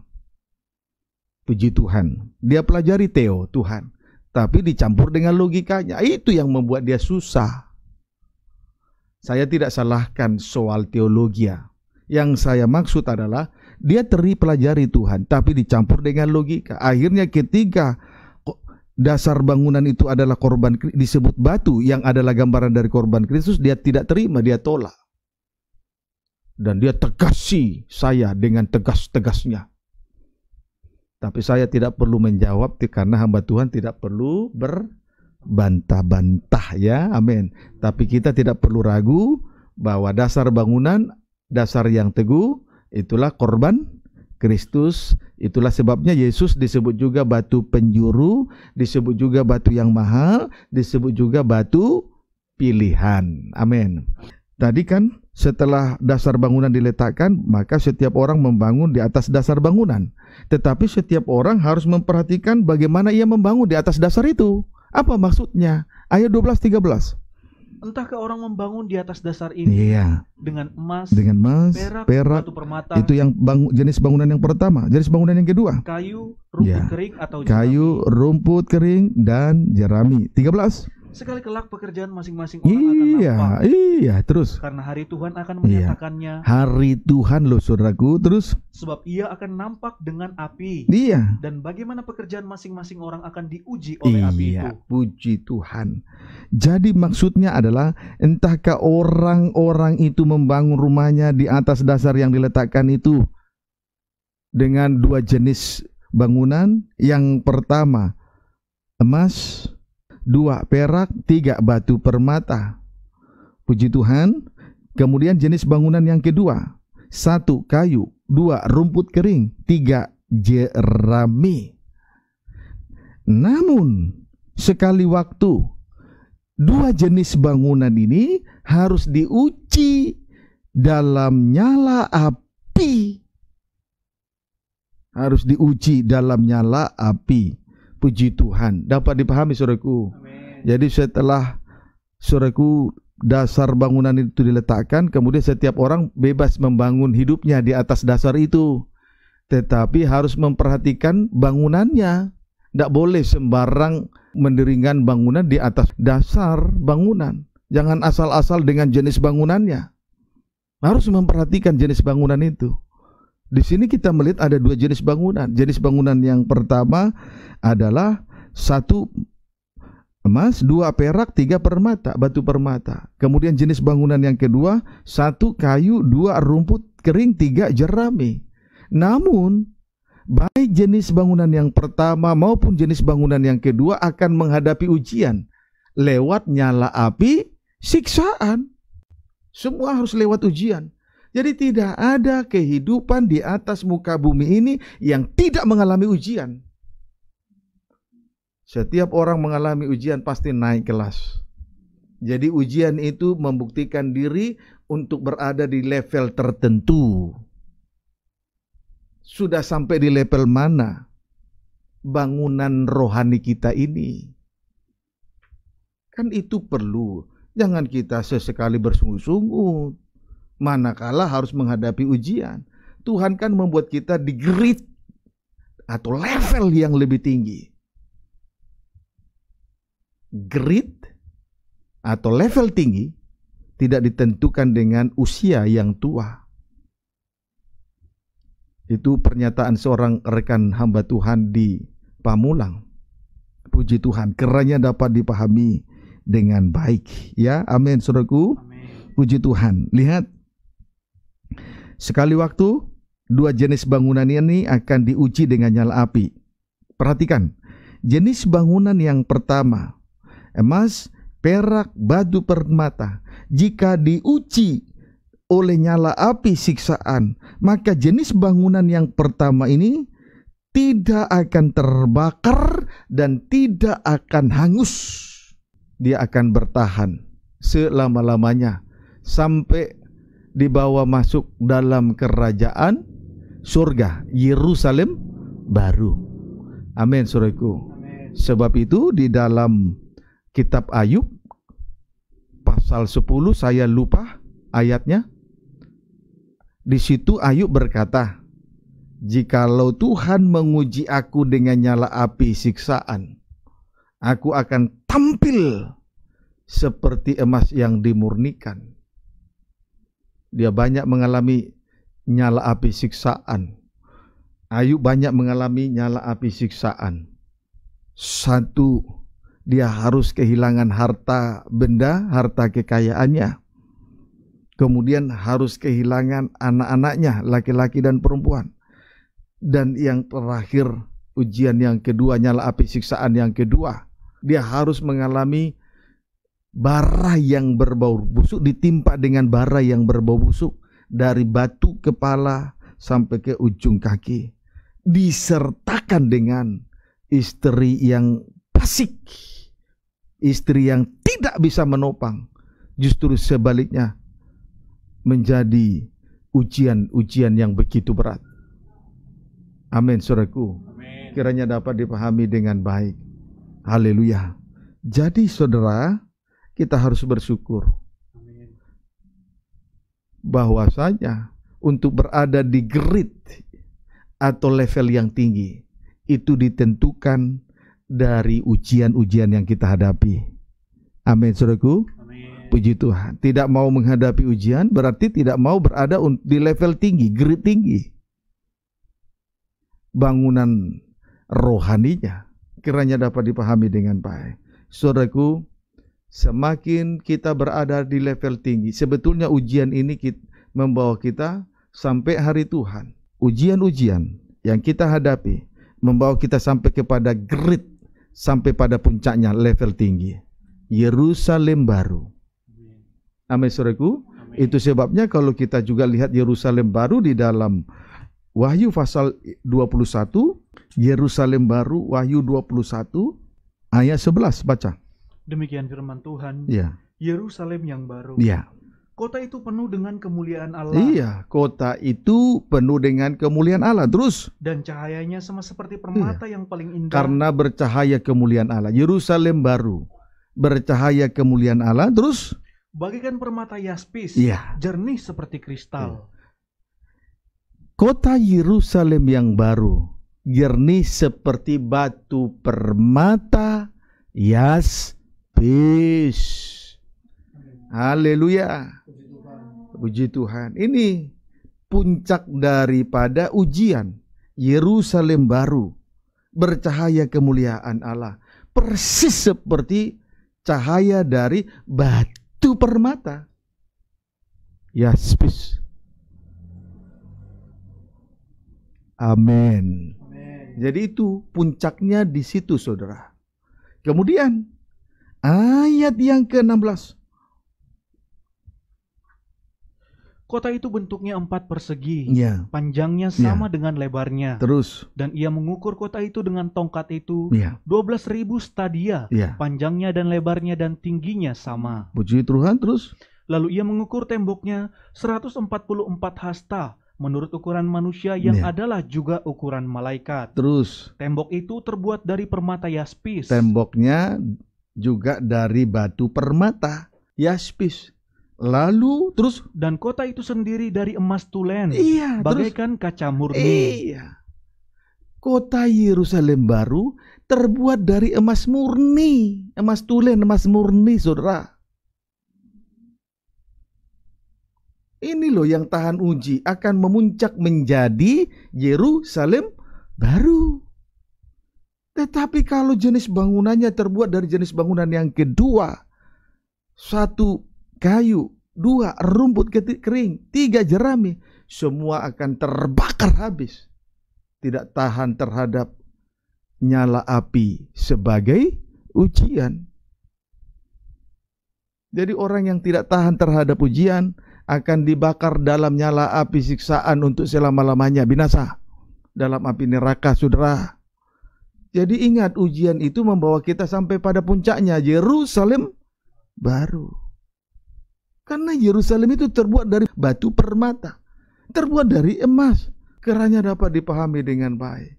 Puji Tuhan, dia pelajari teo Tuhan, tapi dicampur dengan logikanya. Itu yang membuat dia susah. Saya tidak salahkan soal teologia. Ya. Yang saya maksud adalah dia teri pelajari Tuhan, tapi dicampur dengan logika. Akhirnya ketika dasar bangunan itu adalah korban disebut batu yang adalah gambaran dari korban Kristus dia tidak terima dia tolak dan dia tegasi saya dengan tegas-tegasnya. Tapi saya tidak perlu menjawab karena hamba Tuhan tidak perlu berbantah-bantah ya. Amin. Tapi kita tidak perlu ragu bahwa dasar bangunan, dasar yang teguh itulah korban Kristus. Itulah sebabnya Yesus disebut juga batu penjuru, disebut juga batu yang mahal, disebut juga batu pilihan. Amin. Tadi kan setelah dasar bangunan diletakkan, maka setiap orang membangun di atas dasar bangunan. Tetapi setiap orang harus memperhatikan bagaimana ia membangun di atas dasar itu. Apa maksudnya? Ayat 12 13 entahkah orang membangun di atas dasar ini iya. dengan emas dengan emas perak, perak batu permata itu yang bangu, jenis bangunan yang pertama jenis bangunan yang kedua kayu rumput iya. kering atau jerami. kayu rumput kering dan jerami 13 Sekali kelak pekerjaan masing-masing orang iya, akan nampak. Iya, terus. Karena hari Tuhan akan iya. menyatakannya. Iya. Hari Tuhan loh, saudaraku, terus. Sebab ia akan nampak dengan api. Iya. Dan bagaimana pekerjaan masing-masing orang akan diuji oleh iya, api itu. Iya, puji Tuhan. Jadi maksudnya adalah entahkah orang-orang itu membangun rumahnya di atas dasar yang diletakkan itu dengan dua jenis bangunan. Yang pertama, emas dua perak, tiga batu permata. Puji Tuhan. Kemudian jenis bangunan yang kedua, satu kayu, dua rumput kering, tiga jerami. Namun sekali waktu dua jenis bangunan ini harus diuji dalam nyala api. Harus diuji dalam nyala api. Puji Tuhan. Dapat dipahami soreku. Jadi setelah suraku dasar bangunan itu diletakkan, kemudian setiap orang bebas membangun hidupnya di atas dasar itu. Tetapi harus memperhatikan bangunannya. Tidak boleh sembarang mendiringkan bangunan di atas dasar bangunan. Jangan asal-asal dengan jenis bangunannya. Harus memperhatikan jenis bangunan itu. Di sini kita melihat ada dua jenis bangunan. Jenis bangunan yang pertama adalah satu emas, dua perak, tiga permata, batu permata. Kemudian jenis bangunan yang kedua, satu kayu, dua rumput kering, tiga jerami. Namun, baik jenis bangunan yang pertama maupun jenis bangunan yang kedua akan menghadapi ujian lewat nyala api siksaan. Semua harus lewat ujian. Jadi tidak ada kehidupan di atas muka bumi ini yang tidak mengalami ujian. Setiap orang mengalami ujian pasti naik kelas. Jadi ujian itu membuktikan diri untuk berada di level tertentu. Sudah sampai di level mana bangunan rohani kita ini? Kan itu perlu. Jangan kita sesekali bersungguh-sungguh manakala harus menghadapi ujian. Tuhan kan membuat kita di grade atau level yang lebih tinggi. Grade atau level tinggi tidak ditentukan dengan usia yang tua. Itu pernyataan seorang rekan hamba Tuhan di Pamulang. Puji Tuhan, keranya dapat dipahami dengan baik. Ya, amin, saudaraku. Puji Tuhan. Lihat, Sekali waktu, dua jenis bangunan ini akan diuji dengan nyala api. Perhatikan, jenis bangunan yang pertama, emas, perak, batu permata, jika diuji oleh nyala api siksaan, maka jenis bangunan yang pertama ini tidak akan terbakar dan tidak akan hangus. Dia akan bertahan selama-lamanya sampai dibawa masuk dalam kerajaan surga Yerusalem baru. Amin Saudaraku. Sebab itu di dalam kitab Ayub pasal 10 saya lupa ayatnya. Di situ Ayub berkata, "Jikalau Tuhan menguji aku dengan nyala api siksaan, aku akan tampil seperti emas yang dimurnikan." Dia banyak mengalami nyala api siksaan. Ayub banyak mengalami nyala api siksaan. Satu, dia harus kehilangan harta benda, harta kekayaannya. Kemudian harus kehilangan anak-anaknya, laki-laki dan perempuan. Dan yang terakhir, ujian yang kedua, nyala api siksaan yang kedua. Dia harus mengalami bara yang berbau busuk ditimpa dengan bara yang berbau busuk dari batu kepala sampai ke ujung kaki disertakan dengan istri yang pasik istri yang tidak bisa menopang justru sebaliknya menjadi ujian-ujian yang begitu berat amin saudaraku kiranya dapat dipahami dengan baik haleluya jadi saudara kita harus bersyukur bahwasanya untuk berada di grid atau level yang tinggi itu ditentukan dari ujian-ujian yang kita hadapi. Amin, saudaraku. Puji Tuhan. Tidak mau menghadapi ujian berarti tidak mau berada di level tinggi, grid tinggi. Bangunan rohaninya kiranya dapat dipahami dengan baik. Saudaraku, Semakin kita berada di level tinggi, sebetulnya ujian ini kita, membawa kita sampai hari Tuhan. Ujian-ujian yang kita hadapi membawa kita sampai kepada grid sampai pada puncaknya level tinggi. Yerusalem baru. Amin saudaraku. Itu sebabnya kalau kita juga lihat Yerusalem baru di dalam Wahyu pasal 21, Yerusalem baru Wahyu 21 ayat 11 baca. Demikian firman Tuhan. Ya. Yerusalem yang baru. Ya. Kota itu penuh dengan kemuliaan Allah. Iya, kota itu penuh dengan kemuliaan Allah. Terus dan cahayanya sama seperti permata iya. yang paling indah. Karena bercahaya kemuliaan Allah. Yerusalem baru bercahaya kemuliaan Allah. Terus bagikan permata yaspis, iya. jernih seperti kristal. Iya. Kota Yerusalem yang baru, jernih seperti batu permata yas habis. Haleluya. Puji Tuhan. Ini puncak daripada ujian. Yerusalem baru bercahaya kemuliaan Allah. Persis seperti cahaya dari batu permata. Yaspis. Amin. Amin. Jadi itu puncaknya di situ saudara. Kemudian Ayat yang ke-16. Kota itu bentuknya empat persegi, ya. panjangnya ya. sama ya. dengan lebarnya. Terus. Dan ia mengukur kota itu dengan tongkat itu ya. ribu stadia, ya. panjangnya dan lebarnya dan tingginya sama. Puji Tuhan, terus. Lalu ia mengukur temboknya 144 hasta, menurut ukuran manusia yang ya. adalah juga ukuran malaikat. Terus, tembok itu terbuat dari permata yaspis. Temboknya juga dari batu permata, yaspis. Lalu terus dan kota itu sendiri dari emas tulen. Iya, bagaikan terus, kaca murni. Iya. Kota Yerusalem baru terbuat dari emas murni, emas tulen, emas murni, Saudara. Ini loh yang tahan uji akan memuncak menjadi Yerusalem baru. Tetapi kalau jenis bangunannya terbuat dari jenis bangunan yang kedua, satu kayu, dua rumput kering, tiga jerami, semua akan terbakar habis. Tidak tahan terhadap nyala api sebagai ujian. Jadi orang yang tidak tahan terhadap ujian akan dibakar dalam nyala api siksaan untuk selama-lamanya binasa. Dalam api neraka, saudara. Jadi ingat ujian itu membawa kita sampai pada puncaknya Yerusalem baru. Karena Yerusalem itu terbuat dari batu permata, terbuat dari emas. Keranya dapat dipahami dengan baik.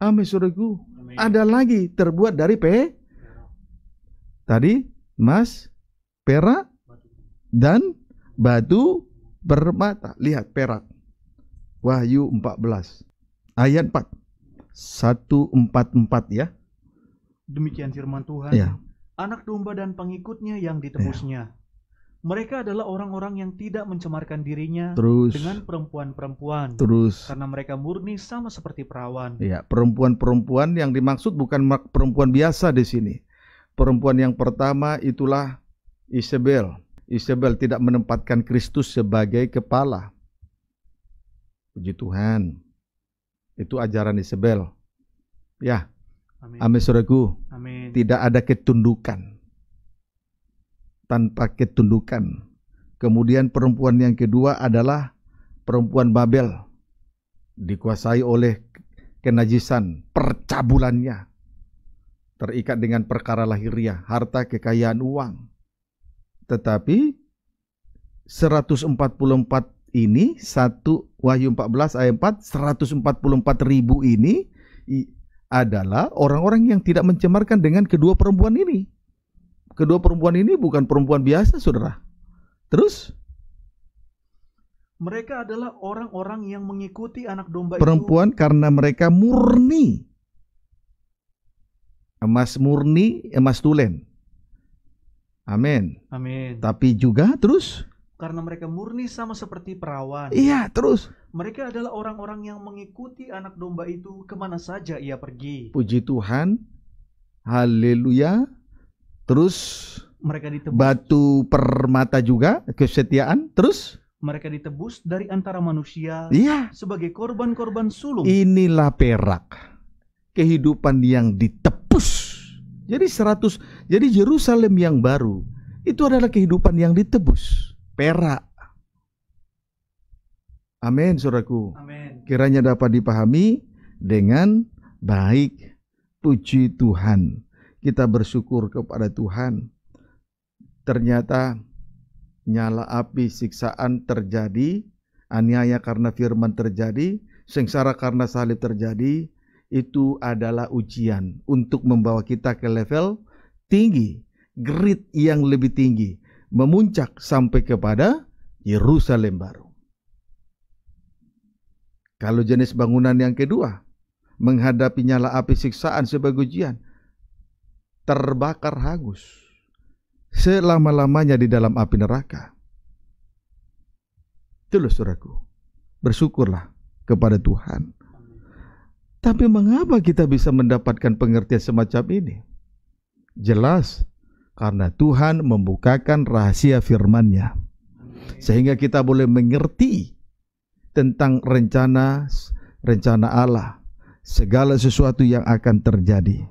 Amin suruhku. Ada lagi terbuat dari pe tadi emas, perak dan batu permata. Lihat perak. Wahyu 14 ayat 4. 144 ya. Demikian firman Tuhan. Ya. Anak domba dan pengikutnya yang ditebusnya. Ya. Mereka adalah orang-orang yang tidak mencemarkan dirinya terus, dengan perempuan-perempuan. Terus. Karena mereka murni sama seperti perawan. Iya, perempuan-perempuan yang dimaksud bukan perempuan biasa di sini. Perempuan yang pertama itulah Isabel. Isabel tidak menempatkan Kristus sebagai kepala. Puji Tuhan. Itu ajaran Isabel. Ya. Amin. Amin suraku. Amin. Tidak ada ketundukan. Tanpa ketundukan. Kemudian perempuan yang kedua adalah perempuan Babel. Dikuasai oleh kenajisan, percabulannya. Terikat dengan perkara lahiriah, harta, kekayaan, uang. Tetapi 144 ini 1 Wahyu 14 ayat 4 144 ribu ini adalah orang-orang yang tidak mencemarkan dengan kedua perempuan ini. Kedua perempuan ini bukan perempuan biasa, saudara. Terus? Mereka adalah orang-orang yang mengikuti anak domba perempuan itu. karena mereka murni. Emas murni, emas tulen. Amin. Amin. Tapi juga terus karena mereka murni sama seperti perawan. Iya, terus. Mereka adalah orang-orang yang mengikuti anak domba itu kemana saja ia pergi. Puji Tuhan, haleluya. Terus mereka ditebus. Batu permata juga kesetiaan. Terus mereka ditebus dari antara manusia iya. sebagai korban-korban sulung. Inilah perak. Kehidupan yang ditebus. Jadi seratus. jadi Yerusalem yang baru itu adalah kehidupan yang ditebus perak. Amin, saudaraku. Amin. Kiranya dapat dipahami dengan baik. Puji Tuhan. Kita bersyukur kepada Tuhan. Ternyata nyala api siksaan terjadi, aniaya karena firman terjadi, sengsara karena salib terjadi, itu adalah ujian untuk membawa kita ke level tinggi, grit yang lebih tinggi, memuncak sampai kepada Yerusalem baru. Kalau jenis bangunan yang kedua menghadapi nyala api siksaan sebagai ujian, terbakar hangus selama-lamanya di dalam api neraka. Itulah saudaraku, bersyukurlah kepada Tuhan. Tapi mengapa kita bisa mendapatkan pengertian semacam ini? Jelas karena Tuhan membukakan rahasia firman-Nya. Sehingga kita boleh mengerti tentang rencana rencana Allah, segala sesuatu yang akan terjadi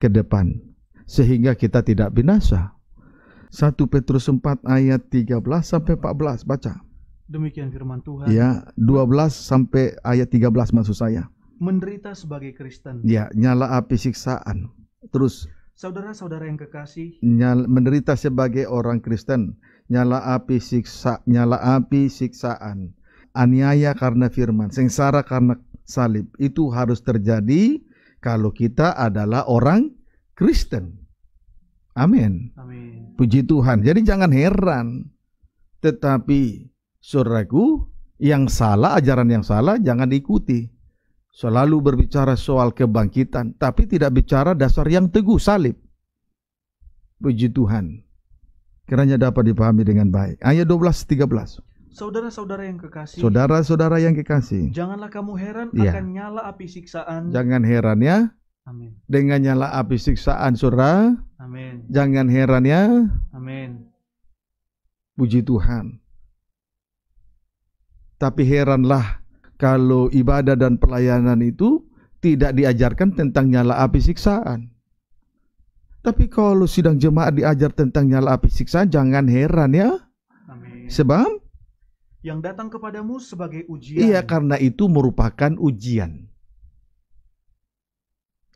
ke depan sehingga kita tidak binasa. 1 Petrus 4 ayat 13 sampai 14 baca. Demikian firman Tuhan. Ya, 12 sampai ayat 13 maksud saya. Menderita sebagai Kristen. Ya, nyala api siksaan. Terus Saudara-saudara yang kekasih, nyala, menderita sebagai orang Kristen, nyala api siksa, nyala api siksaan, aniaya karena firman, sengsara karena salib. Itu harus terjadi kalau kita adalah orang Kristen. Amin. Amin. Puji Tuhan. Jadi jangan heran. Tetapi saudaraku, yang salah ajaran yang salah jangan diikuti. Selalu berbicara soal kebangkitan, tapi tidak bicara dasar yang teguh salib. Puji Tuhan. Kiranya dapat dipahami dengan baik. Ayat 12 13. Saudara-saudara yang kekasih. Saudara-saudara yang kekasih. Janganlah kamu heran ya. akan nyala api siksaan. Jangan heran ya. Amin. Dengan nyala api siksaan saudara. Amin. Jangan heran ya. Amin. Puji Tuhan. Tapi heranlah kalau ibadah dan pelayanan itu tidak diajarkan tentang nyala api siksaan. Tapi kalau sidang jemaat diajar tentang nyala api siksaan, jangan heran ya. Amin. Sebab yang datang kepadamu sebagai ujian. Iya, karena itu merupakan ujian.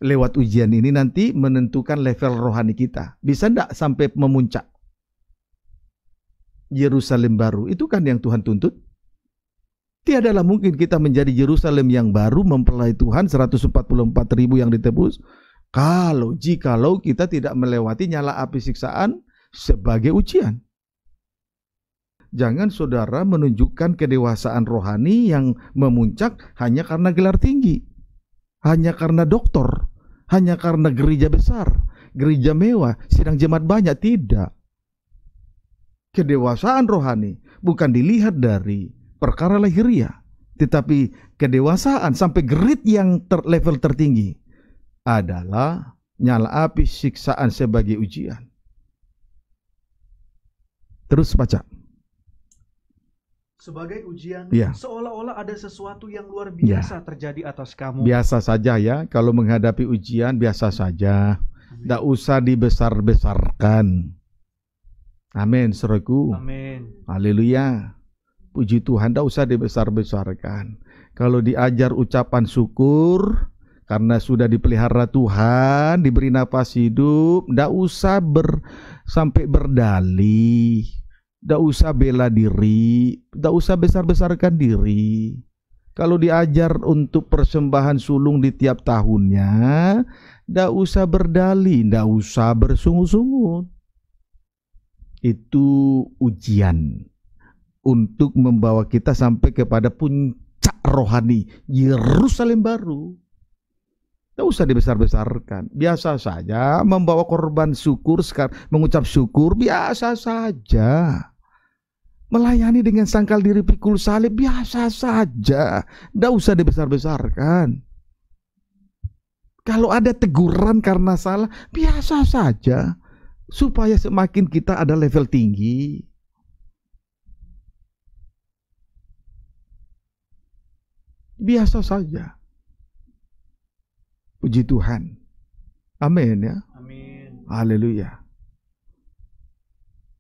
Lewat ujian ini nanti menentukan level rohani kita. Bisa tidak sampai memuncak? Yerusalem baru, itu kan yang Tuhan tuntut. Tiadalah mungkin kita menjadi Yerusalem yang baru mempelai Tuhan 144 ribu yang ditebus. Kalau jikalau kita tidak melewati nyala api siksaan sebagai ujian. Jangan saudara menunjukkan kedewasaan rohani yang memuncak hanya karena gelar tinggi. Hanya karena doktor. Hanya karena gereja besar. Gereja mewah. Sidang jemaat banyak. Tidak. Kedewasaan rohani bukan dilihat dari perkara lahiriah, tetapi kedewasaan sampai gerit yang ter level tertinggi adalah nyala api siksaan sebagai ujian. Terus baca. Sebagai ujian, ya. seolah-olah ada sesuatu yang luar biasa ya. terjadi atas kamu. Biasa saja ya, kalau menghadapi ujian biasa saja. Tidak usah dibesar-besarkan. Amin, seruku. Amin. Haleluya. Puji Tuhan, tidak usah dibesar-besarkan. Kalau diajar ucapan syukur, karena sudah dipelihara Tuhan, diberi nafas hidup, tidak usah ber, sampai berdalih, tidak usah bela diri, tidak usah besar-besarkan diri. Kalau diajar untuk persembahan sulung di tiap tahunnya, tidak usah berdalih, tidak usah bersungut-sungut. Itu ujian untuk membawa kita sampai kepada puncak rohani Yerusalem baru. Tidak usah dibesar-besarkan. Biasa saja membawa korban syukur, mengucap syukur, biasa saja. Melayani dengan sangkal diri pikul salib, biasa saja. Tidak usah dibesar-besarkan. Kalau ada teguran karena salah, biasa saja. Supaya semakin kita ada level tinggi. biasa saja. Puji Tuhan. Amin ya. Amin. Haleluya.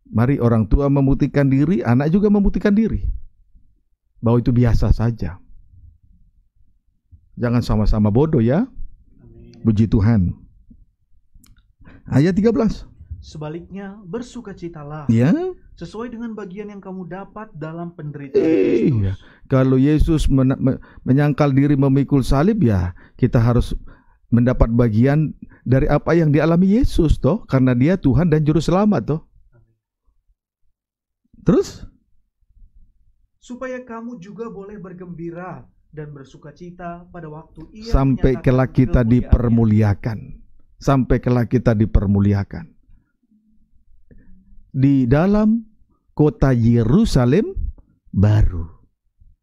Mari orang tua memutihkan diri, anak juga memutihkan diri. Bahwa itu biasa saja. Jangan sama-sama bodoh ya. Puji Tuhan. Ayat 13. Sebaliknya, bersukacitalah. Ya. Sesuai dengan bagian yang kamu dapat dalam penderitaan iya. Kristus. Iya. Kalau Yesus men men menyangkal diri memikul salib ya, kita harus mendapat bagian dari apa yang dialami Yesus toh, karena dia Tuhan dan juru selamat toh. Terus? Supaya kamu juga boleh bergembira dan bersukacita pada waktu ia sampai kelak kita dipermuliakan. Sampai kelak kita dipermuliakan di dalam kota Yerusalem baru.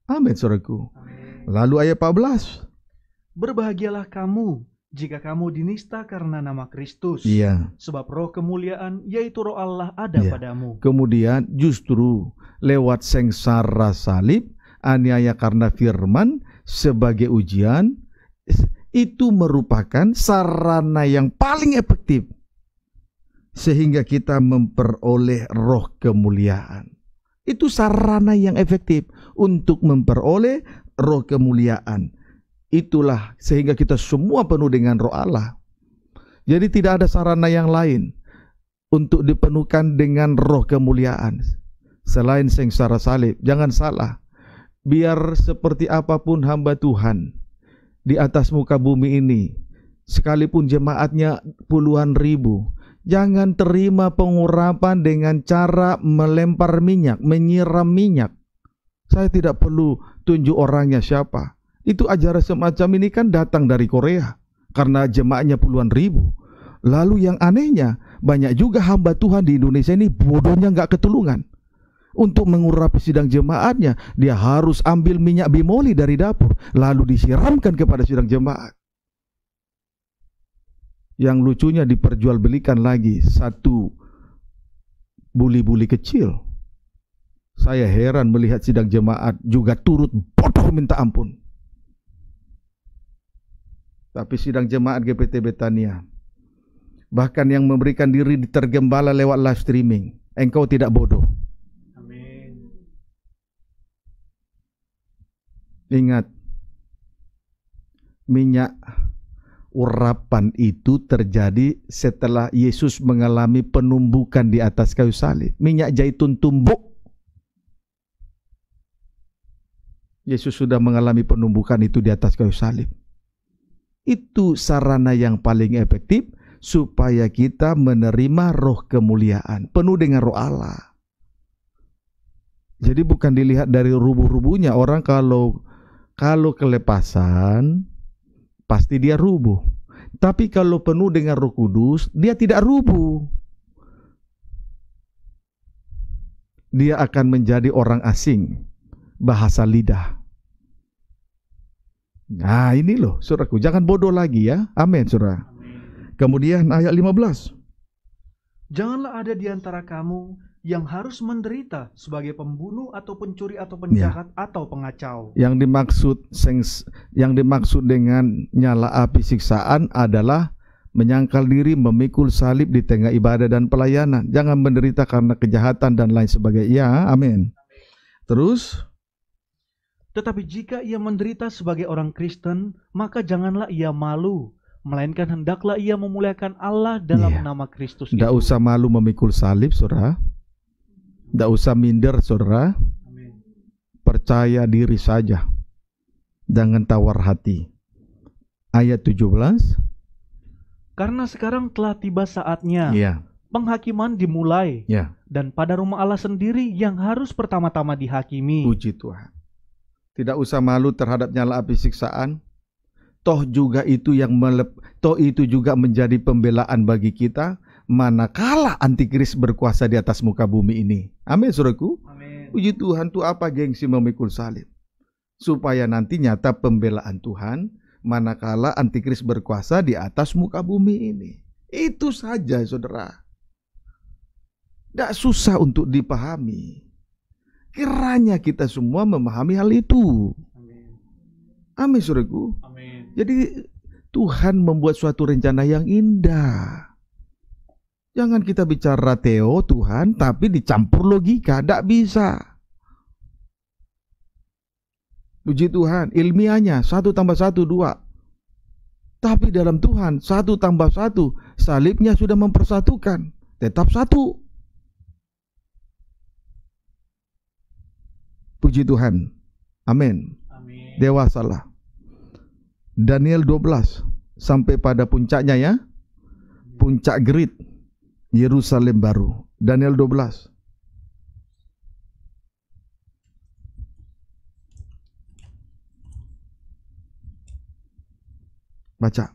Amin, saudaraku. Lalu ayat 14. Berbahagialah kamu jika kamu dinista karena nama Kristus. Iya. Sebab roh kemuliaan yaitu roh Allah ada iya. padamu. Kemudian justru lewat sengsara salib, aniaya karena firman sebagai ujian, itu merupakan sarana yang paling efektif sehingga kita memperoleh roh kemuliaan. Itu sarana yang efektif untuk memperoleh roh kemuliaan. Itulah sehingga kita semua penuh dengan roh Allah. Jadi tidak ada sarana yang lain untuk dipenuhkan dengan roh kemuliaan. Selain sengsara salib, jangan salah. Biar seperti apapun hamba Tuhan di atas muka bumi ini, sekalipun jemaatnya puluhan ribu, Jangan terima pengurapan dengan cara melempar minyak, menyiram minyak. Saya tidak perlu tunjuk orangnya siapa. Itu ajaran semacam ini kan datang dari Korea karena jemaahnya puluhan ribu. Lalu yang anehnya, banyak juga hamba Tuhan di Indonesia ini bodohnya nggak ketulungan. Untuk mengurapi sidang jemaatnya, dia harus ambil minyak bimoli dari dapur, lalu disiramkan kepada sidang jemaat yang lucunya diperjualbelikan lagi satu buli-buli kecil. Saya heran melihat sidang jemaat juga turut bodoh minta ampun. Tapi sidang jemaat GPT Betania bahkan yang memberikan diri ditergembala lewat live streaming, engkau tidak bodoh. Amin. Ingat minyak urapan itu terjadi setelah Yesus mengalami penumbukan di atas kayu salib. Minyak zaitun tumbuk. Yesus sudah mengalami penumbukan itu di atas kayu salib. Itu sarana yang paling efektif supaya kita menerima roh kemuliaan, penuh dengan roh Allah. Jadi bukan dilihat dari rubuh-rubuhnya orang kalau kalau kelepasan pasti dia rubuh. Tapi kalau penuh dengan Roh Kudus, dia tidak rubuh. Dia akan menjadi orang asing, bahasa lidah. Nah, ini loh suraku, jangan bodoh lagi ya. Amin, surah. Kemudian ayat 15. Janganlah ada di antara kamu yang harus menderita sebagai pembunuh atau pencuri atau ya. penjahat ya. atau pengacau. Yang dimaksud yang dimaksud dengan nyala api siksaan adalah menyangkal diri, memikul salib di tengah ibadah dan pelayanan. Jangan menderita karena kejahatan dan lain sebagainya. Ya, amin. Terus tetapi jika ia menderita sebagai orang Kristen, maka janganlah ia malu, melainkan hendaklah ia memuliakan Allah dalam ya. nama Kristus. Tidak usah malu memikul salib, saudara. Tidak usah minder, saudara. Percaya diri saja. Jangan tawar hati. Ayat 17. Karena sekarang telah tiba saatnya. Ya. Penghakiman dimulai. Ya. Dan pada rumah Allah sendiri yang harus pertama-tama dihakimi. Puji Tuhan. Tidak usah malu terhadap nyala api siksaan. Toh juga itu yang melep, toh itu juga menjadi pembelaan bagi kita manakala antikris berkuasa di atas muka bumi ini. Amin, suruhku. Puji Tuhan tuh apa gengsi memikul salib? Supaya nanti nyata pembelaan Tuhan manakala antikris berkuasa di atas muka bumi ini. Itu saja, saudara. Tidak susah untuk dipahami. Kiranya kita semua memahami hal itu. Amin, Amin Amin. Jadi Tuhan membuat suatu rencana yang indah Jangan kita bicara teo Tuhan tapi dicampur logika, tidak bisa. Puji Tuhan, ilmiahnya satu tambah satu dua. Tapi dalam Tuhan satu tambah satu salibnya sudah mempersatukan, tetap satu. Puji Tuhan. Amin. Dewasalah. Daniel 12 sampai pada puncaknya ya. Puncak gerit Yerusalem baru. Daniel 12. Baca.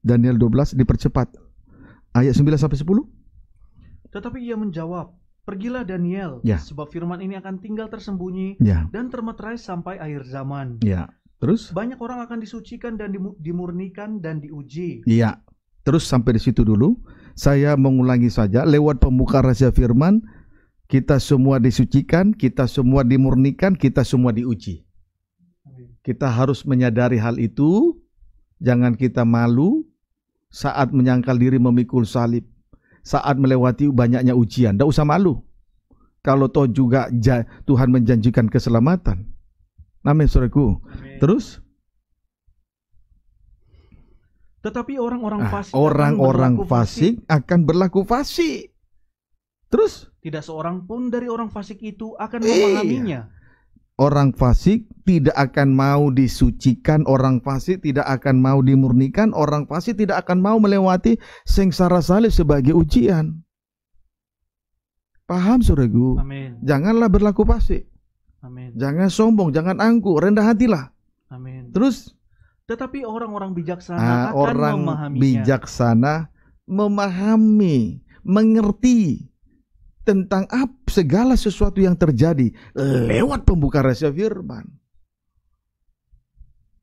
Daniel 12 dipercepat. Ayat 9 sampai 10. Tetapi ia menjawab, Pergilah Daniel, ya. sebab firman ini akan tinggal tersembunyi ya. dan termeterai sampai akhir zaman. Ya. Terus? Banyak orang akan disucikan dan dimurnikan dan diuji. Iya. Terus sampai di situ dulu. Saya mengulangi saja lewat pembuka rahasia firman kita semua disucikan, kita semua dimurnikan, kita semua diuji. Kita harus menyadari hal itu, jangan kita malu saat menyangkal diri memikul salib, saat melewati banyaknya ujian. Tidak usah malu. Kalau toh juga Tuhan menjanjikan keselamatan. Amin, saudaraku. Terus? Tetapi orang-orang ah, fasik ah, orang-orang fasik akan berlaku fasik. Terus tidak seorang pun dari orang fasik itu akan iya. memahaminya. Orang fasik tidak akan mau disucikan, orang fasik tidak akan mau dimurnikan, orang fasik tidak akan mau melewati sengsara salib sebagai ujian. Paham Suregu? Amin. Janganlah berlaku fasik. Amin. Jangan sombong, jangan angku, rendah hatilah. Amin. Terus tetapi orang-orang bijaksana ah, akan orang memahaminya. bijaksana memahami, mengerti tentang apa segala sesuatu yang terjadi lewat pembuka rahasia firman.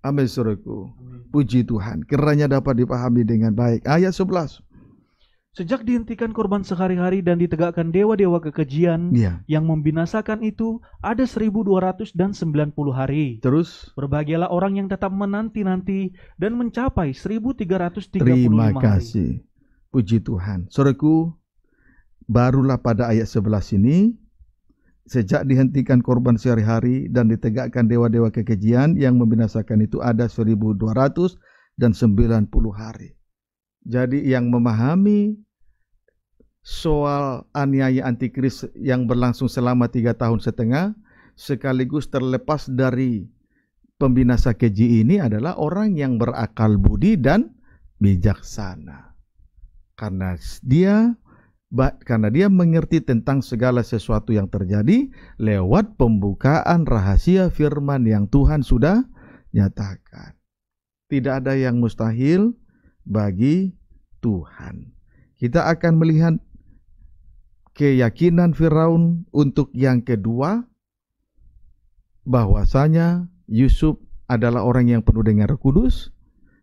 Amin suruhku. Puji Tuhan. Kiranya dapat dipahami dengan baik. Ayat 11. Sejak dihentikan korban sehari-hari dan ditegakkan dewa-dewa kekejian yeah. yang membinasakan itu, ada 1290 hari. Terus? Berbahagialah orang yang tetap menanti-nanti dan mencapai 1335 Terima kasih. Puji Tuhan. Soreku barulah pada ayat 11 ini, sejak dihentikan korban sehari-hari dan ditegakkan dewa-dewa kekejian yang membinasakan itu ada 1290 hari. Jadi yang memahami soal aniaya antikris yang berlangsung selama tiga tahun setengah sekaligus terlepas dari pembinasa keji ini adalah orang yang berakal budi dan bijaksana karena dia karena dia mengerti tentang segala sesuatu yang terjadi lewat pembukaan rahasia firman yang Tuhan sudah nyatakan. Tidak ada yang mustahil bagi Tuhan. Kita akan melihat keyakinan Firaun untuk yang kedua bahwasanya Yusuf adalah orang yang penuh dengan Roh Kudus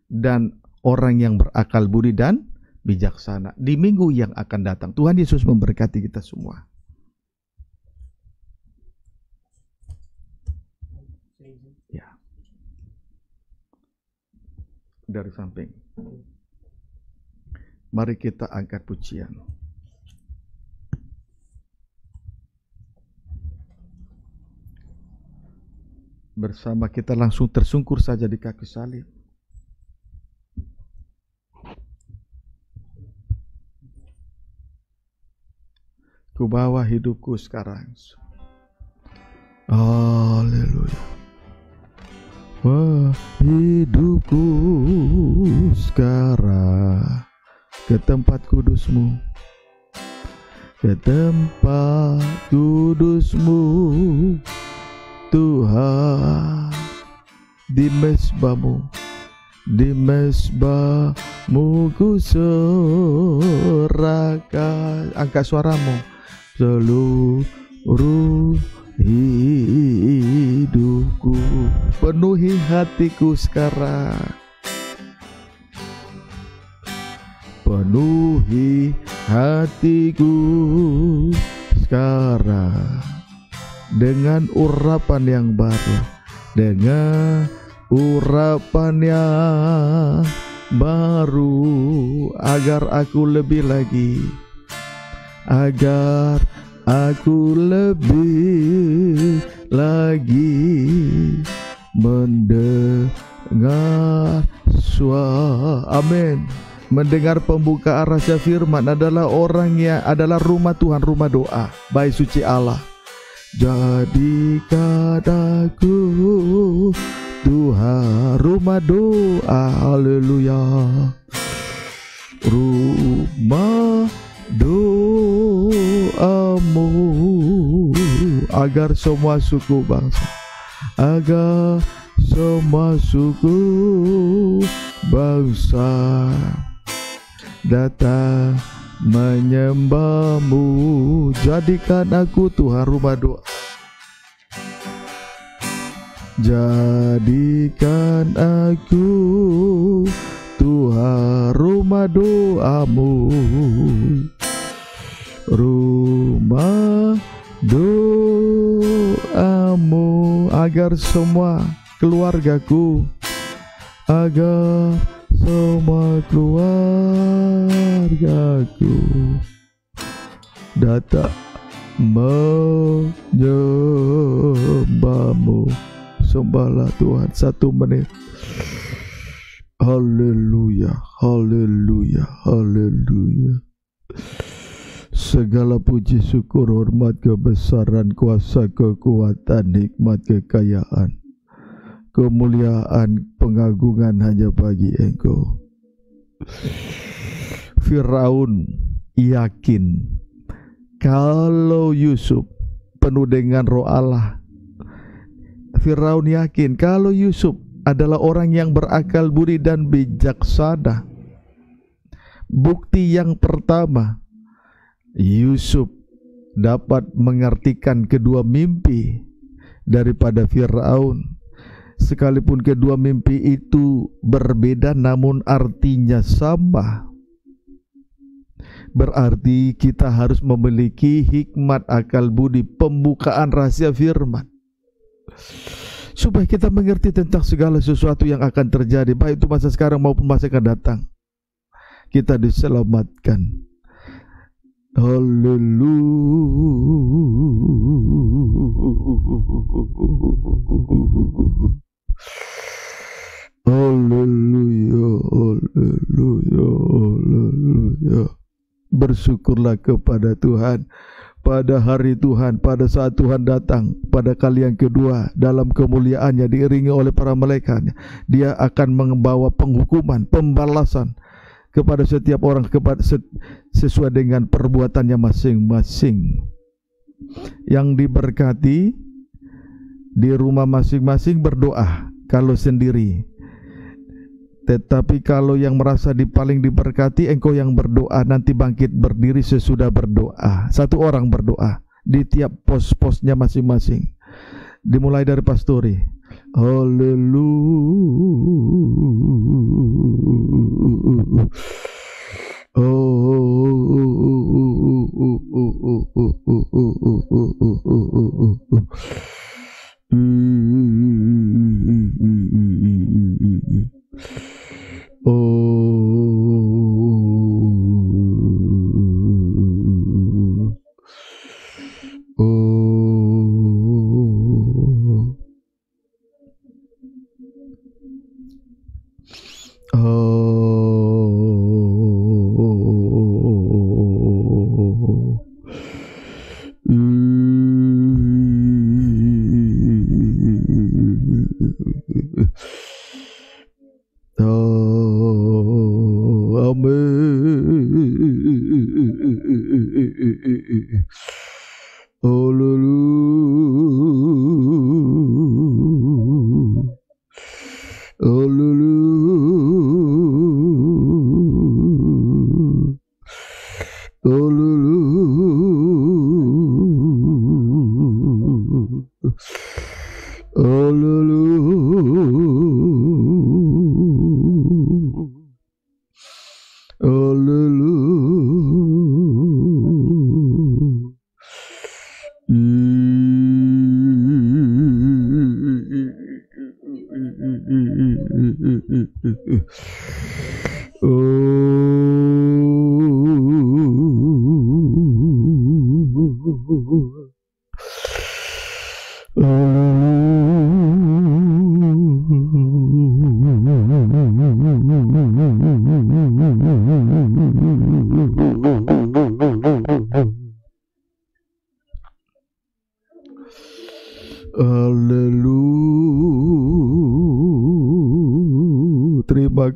dan orang yang berakal budi dan bijaksana di minggu yang akan datang. Tuhan Yesus memberkati kita semua. Ya. Dari samping. Mari kita angkat pujian. bersama kita langsung tersungkur saja di kaki salib. Ku bawa hidupku sekarang. Haleluya. Wah, hidupku sekarang ke tempat kudusmu ke tempat kudusmu Tuhan di mesbamu, di mesbahmu ku serahkan angkat suaramu seluruh hidupku penuhi hatiku sekarang penuhi hatiku sekarang dengan urapan yang baru dengan urapan yang baru agar aku lebih lagi agar aku lebih lagi mendengar suara amin mendengar pembukaan rahasia firman adalah orang yang adalah rumah Tuhan rumah doa baik suci Allah Jadikan aku Tuhan rumah doa Haleluya Rumah doamu Agar semua suku bangsa Agar semua suku bangsa Datang menyembahmu jadikan aku Tuhan rumah doa jadikan aku Tuhan rumah doamu rumah doamu agar semua keluargaku agar bersama keluargaku Datang menyembahmu Sembahlah Tuhan satu menit Haleluya, haleluya, haleluya Segala puji syukur hormat kebesaran kuasa kekuatan nikmat kekayaan kemuliaan pengagungan hanya bagi engkau. Firaun yakin kalau Yusuf penuh dengan roh Allah. Firaun yakin kalau Yusuf adalah orang yang berakal budi dan bijaksana. Bukti yang pertama, Yusuf dapat mengartikan kedua mimpi daripada Firaun Sekalipun kedua mimpi itu berbeda namun artinya sama. Berarti kita harus memiliki hikmat akal budi pembukaan rahasia firman. Supaya kita mengerti tentang segala sesuatu yang akan terjadi baik itu masa sekarang maupun masa akan datang. Kita diselamatkan. Hallelujah. Haleluya, haleluya, haleluya. Bersyukurlah kepada Tuhan pada hari Tuhan, pada saat Tuhan datang, pada kali yang kedua dalam kemuliaannya diiringi oleh para malaikatnya. Dia akan membawa penghukuman, pembalasan kepada setiap orang kepada sesuai dengan perbuatannya masing-masing. Yang diberkati di rumah masing-masing berdoa kalau sendiri tetapi kalau yang merasa di paling diberkati, engkau yang berdoa nanti bangkit berdiri sesudah berdoa. Satu orang berdoa di tiap pos-posnya masing-masing. Dimulai dari pasturi. Haleluya. Oh.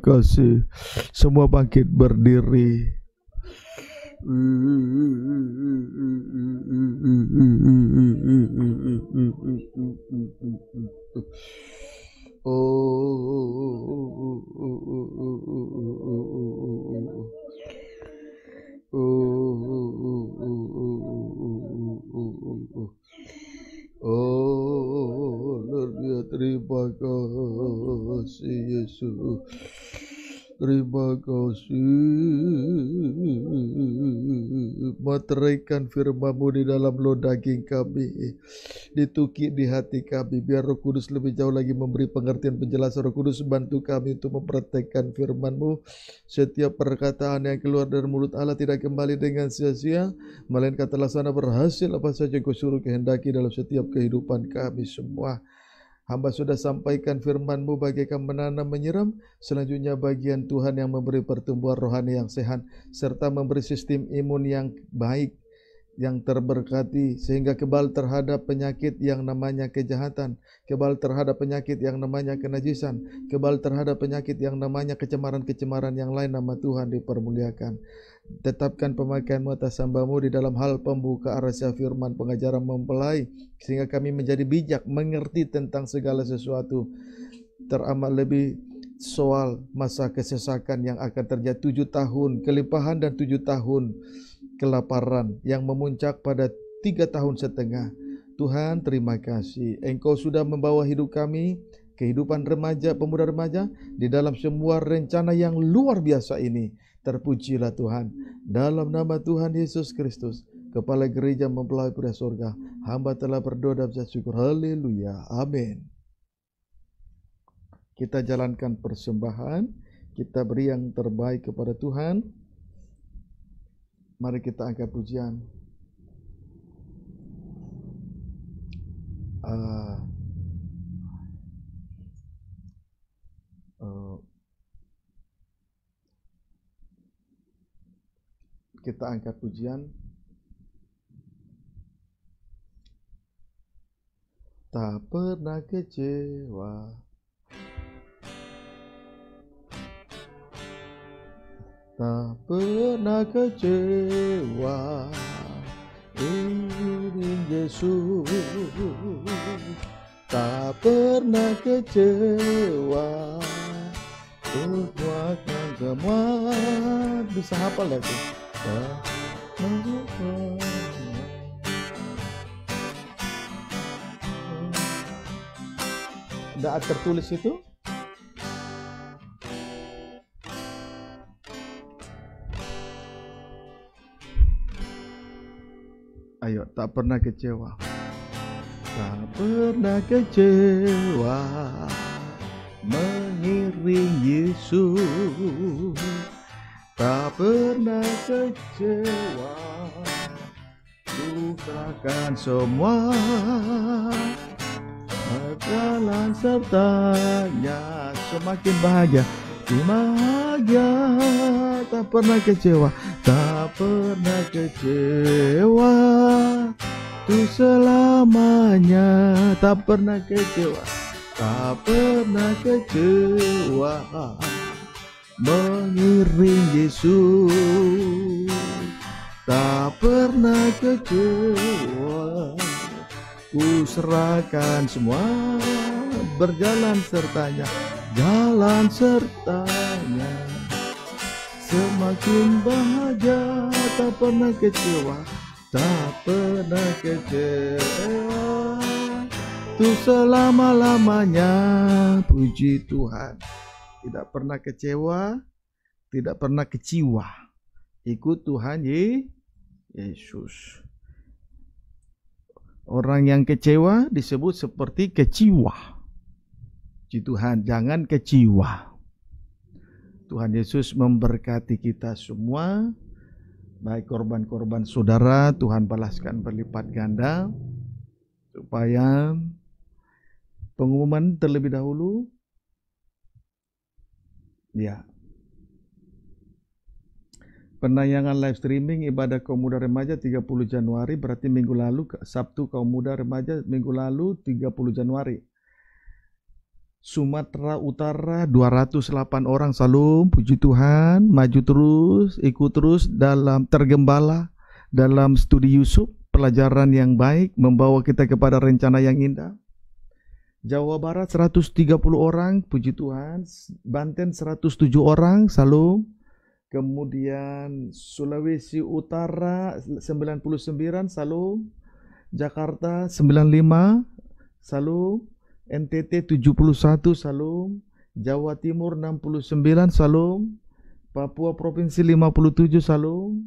kasih. Semua bangkit berdiri. Oh. Oh terima kasih Yesus terima kasih materaikan firmanmu di dalam lo daging kami ditukik di hati kami biar roh kudus lebih jauh lagi memberi pengertian penjelasan roh kudus bantu kami untuk mempraktekkan firmanmu setiap perkataan yang keluar dari mulut Allah tidak kembali dengan sia-sia melainkan telah sana berhasil apa saja kau suruh kehendaki dalam setiap kehidupan kami semua Hamba sudah sampaikan FirmanMu bagaikan menanam menyiram, selanjutnya bagian Tuhan yang memberi pertumbuhan rohani yang sehat, serta memberi sistem imun yang baik, yang terberkati, sehingga kebal terhadap penyakit yang namanya kejahatan, kebal terhadap penyakit yang namanya kenajisan, kebal terhadap penyakit yang namanya kecemaran-kecemaran yang lain nama Tuhan dipermuliakan. Tetapkan pemakaian mata sambamu di dalam hal pembukaan rahasia firman pengajaran mempelai sehingga kami menjadi bijak mengerti tentang segala sesuatu teramat lebih soal masa kesesakan yang akan terjadi tujuh tahun kelimpahan dan tujuh tahun kelaparan yang memuncak pada tiga tahun setengah Tuhan terima kasih Engkau sudah membawa hidup kami kehidupan remaja pemuda remaja di dalam semua rencana yang luar biasa ini Terpujilah Tuhan. Dalam nama Tuhan Yesus Kristus, Kepala Gereja mempelai Pria surga, hamba telah berdoa dan syukur. Haleluya. Amin. Kita jalankan persembahan, kita beri yang terbaik kepada Tuhan. Mari kita angkat pujian. Uh, uh, kita angkat pujian tak pernah kecewa tak pernah kecewa ingin Yesus tak pernah kecewa untuk semua bisa hafal ya tuh ada tertulis itu? Ayo, tak pernah kecewa. Tak pernah kecewa mengiring Yesus. Tak pernah kecewa lupakan semua Jalan sertanya Semakin bahagia bahagia Tak pernah kecewa Tak pernah kecewa Tu selamanya Tak pernah kecewa Tak pernah kecewa mengiring Yesus tak pernah kecewa ku serahkan semua berjalan sertanya jalan sertanya semakin bahagia tak pernah kecewa tak pernah kecewa tuh selama-lamanya puji Tuhan tidak pernah kecewa, tidak pernah kecewa. Ikut Tuhan Yesus. Orang yang kecewa disebut seperti kecewa. Puji Tuhan, jangan kecewa. Tuhan Yesus memberkati kita semua. Baik korban-korban saudara, Tuhan balaskan berlipat ganda. Supaya pengumuman terlebih dahulu Ya. Penayangan live streaming ibadah kaum muda remaja 30 Januari berarti minggu lalu Sabtu kaum muda remaja minggu lalu 30 Januari. Sumatera Utara 208 orang salum puji Tuhan maju terus ikut terus dalam tergembala dalam studi Yusuf pelajaran yang baik membawa kita kepada rencana yang indah Jawa Barat 130 orang, puji Tuhan. Banten 107 orang, salam. Kemudian Sulawesi Utara 99, salam. Jakarta 95, salam. NTT 71, salam. Jawa Timur 69, salam. Papua Provinsi 57, salam.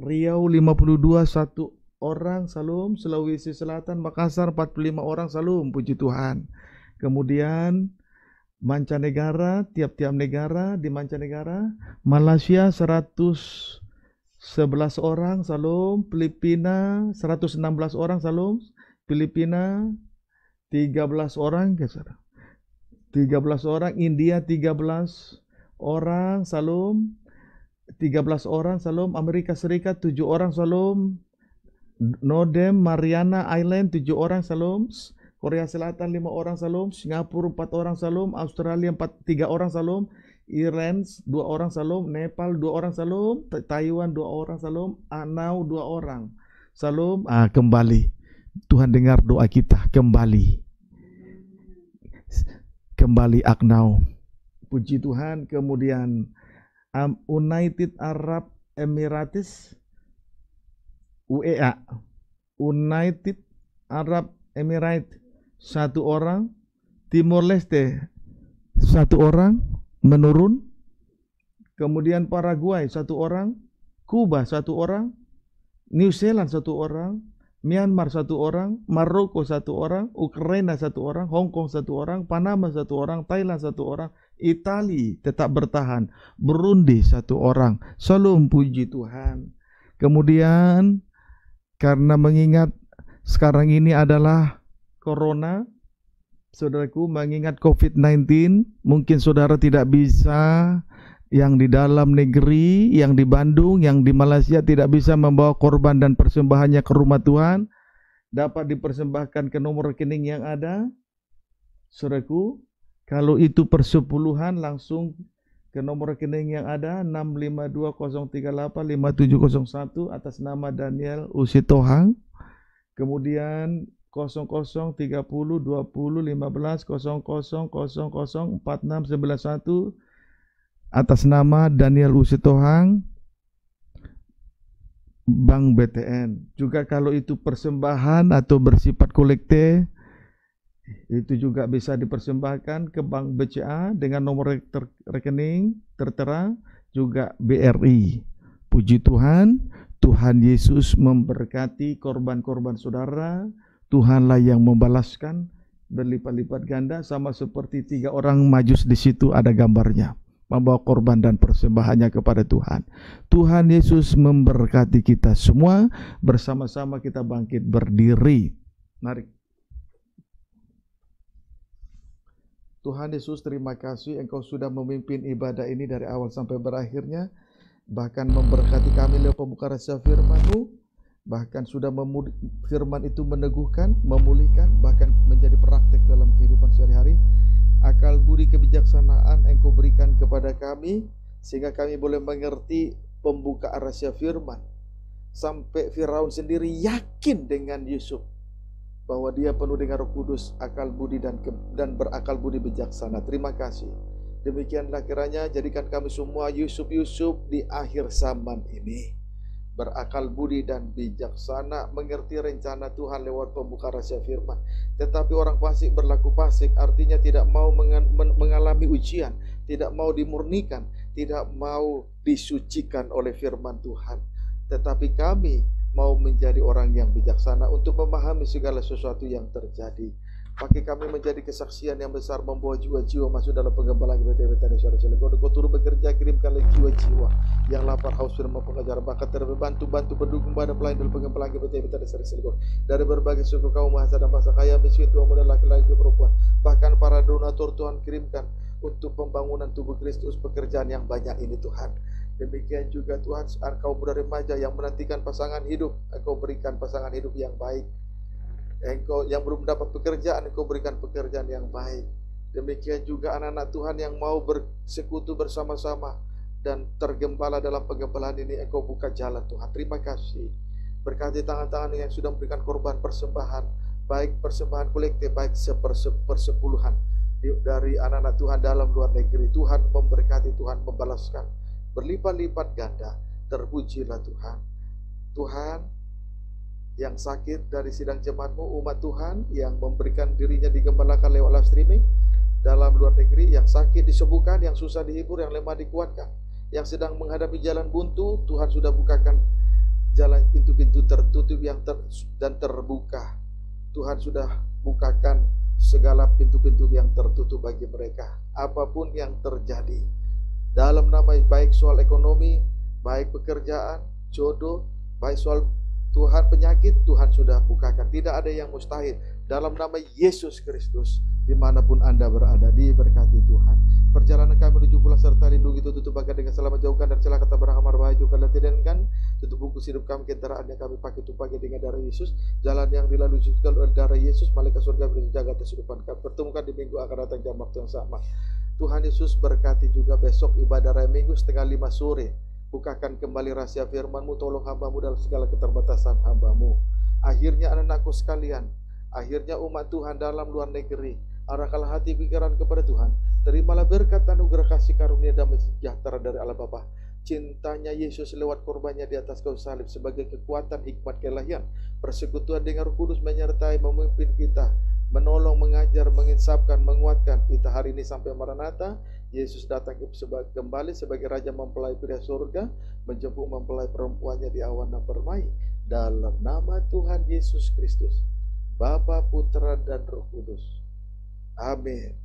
Riau 52, satu orang Salum, Sulawesi Selatan, Makassar 45 orang Salum, puji Tuhan. Kemudian mancanegara, tiap-tiap negara di mancanegara, Malaysia 111 orang Salum, Filipina 116 orang Salum, Filipina 13 orang, 13 orang, India 13 orang Salum, 13 orang Salum, Amerika Serikat 7 orang Salum, Nodem, Mariana Island tujuh orang Saloms, Korea Selatan lima orang saloms, Singapura empat orang Salom, Australia empat tiga orang Salom, Irans dua orang Salom, Nepal dua orang Salom, Taiwan dua orang Salom, Anau dua orang. Salom, ah, kembali. Tuhan dengar doa kita kembali. Kembali Aknau. Puji Tuhan, kemudian um, United Arab Emirates UEA United Arab Emirates satu orang Timor Leste satu orang menurun kemudian Paraguay satu orang Kuba satu orang New Zealand satu orang Myanmar satu orang Maroko satu orang Ukraina satu orang Hong Kong satu orang Panama satu orang Thailand satu orang Itali tetap bertahan Burundi satu orang selalu puji Tuhan kemudian karena mengingat sekarang ini adalah corona, saudaraku mengingat COVID-19, mungkin saudara tidak bisa yang di dalam negeri, yang di Bandung, yang di Malaysia tidak bisa membawa korban dan persembahannya ke rumah Tuhan, dapat dipersembahkan ke nomor rekening yang ada. Saudaraku, kalau itu persepuluhan langsung ke nomor rekening yang ada 6520385701 atas nama Daniel Usitohang. Kemudian 0030 atas nama Daniel Usitohang Bank BTN. Juga kalau itu persembahan atau bersifat kolekte itu juga bisa dipersembahkan ke Bank BCA dengan nomor rekening tertera juga BRI. Puji Tuhan, Tuhan Yesus memberkati korban-korban saudara. Tuhanlah yang membalaskan berlipat-lipat ganda sama seperti tiga orang majus di situ ada gambarnya membawa korban dan persembahannya kepada Tuhan. Tuhan Yesus memberkati kita semua bersama-sama kita bangkit berdiri. Mari Tuhan Yesus terima kasih Engkau sudah memimpin ibadah ini dari awal sampai berakhirnya. Bahkan memberkati kami lewat pembuka rahasia firman-Mu. Bahkan sudah memud- firman itu meneguhkan, memulihkan, bahkan menjadi praktek dalam kehidupan sehari-hari. Akal budi kebijaksanaan Engkau berikan kepada kami sehingga kami boleh mengerti pembuka rahasia firman. Sampai Firaun sendiri yakin dengan Yusuf bahwa dia penuh dengan Roh Kudus, akal budi dan ke, dan berakal budi bijaksana. Terima kasih. Demikianlah kiranya jadikan kami semua Yusuf-Yusuf di akhir zaman ini. Berakal budi dan bijaksana mengerti rencana Tuhan lewat pembuka rahasia firman. Tetapi orang fasik berlaku fasik artinya tidak mau mengalami ujian, tidak mau dimurnikan, tidak mau disucikan oleh firman Tuhan. Tetapi kami mau menjadi orang yang bijaksana untuk memahami segala sesuatu yang terjadi. Pakai kami menjadi kesaksian yang besar membawa jiwa-jiwa masuk dalam pengembalaan GBT Betani suara Sore. Kau kau turun bekerja kirimkanlah jiwa-jiwa yang lapar haus firman pengajar bakat terbantu bantu pendukung pada pelayan dalam pengembalaan GBT Tani suara Sore. Dari berbagai suku kaum bahasa dan bahasa kaya miskin tua muda laki-laki perempuan bahkan para donatur Tuhan kirimkan untuk pembangunan tubuh Kristus pekerjaan yang banyak ini Tuhan. Demikian juga Tuhan, engkau muda remaja yang menantikan pasangan hidup, engkau berikan pasangan hidup yang baik. Engkau yang belum dapat pekerjaan, engkau berikan pekerjaan yang baik. Demikian juga anak-anak Tuhan yang mau bersekutu bersama-sama dan tergembala dalam penggembalaan ini, engkau buka jalan Tuhan. Terima kasih. Berkati tangan-tangan yang sudah memberikan korban persembahan, baik persembahan kolektif, baik sepersepuluhan dari anak-anak Tuhan dalam luar negeri. Tuhan memberkati, Tuhan membalaskan berlipat-lipat ganda. Terpujilah Tuhan. Tuhan yang sakit dari sidang jemaatmu, umat Tuhan yang memberikan dirinya digembalakan lewat live streaming dalam luar negeri, yang sakit disembuhkan, yang susah dihibur, yang lemah dikuatkan, yang sedang menghadapi jalan buntu, Tuhan sudah bukakan jalan pintu-pintu tertutup yang ter, dan terbuka. Tuhan sudah bukakan segala pintu-pintu yang tertutup bagi mereka, apapun yang terjadi dalam nama baik soal ekonomi, baik pekerjaan, jodoh, baik soal Tuhan penyakit, Tuhan sudah bukakan. Tidak ada yang mustahil. Dalam nama Yesus Kristus, dimanapun Anda berada, diberkati Tuhan. Perjalanan kami menuju pulang serta lindungi itu tutup bagai dengan selamat jauhkan dan celaka tak berhamar bahaya karena dan tidak kan tutup bungkus hidup kami kendaraan yang kami pakai tutup bagai dengan darah Yesus jalan yang dilalui oleh darah Yesus malaikat surga berjaga atas hidupan kami pertemukan di minggu akan datang jam waktu yang sama Tuhan Yesus berkati juga besok ibadah raya minggu setengah lima sore. Bukakan kembali rahasia firmanmu, tolong hambamu dalam segala keterbatasan hambamu. Akhirnya anak-anakku sekalian, akhirnya umat Tuhan dalam luar negeri, arahkanlah hati pikiran kepada Tuhan. Terimalah berkat anugerah kasih karunia dan sejahtera dari Allah Bapa cintanya Yesus lewat korbannya di atas kayu salib sebagai kekuatan hikmat kelahian. Persekutuan dengan Roh Kudus menyertai memimpin kita menolong, mengajar, menginsapkan, menguatkan. Kita hari ini sampai Maranatha, Yesus datang kembali sebagai Raja mempelai pria surga, menjemput mempelai perempuannya di awan dan permai. Dalam nama Tuhan Yesus Kristus, Bapa, Putra, dan Roh Kudus. Amin.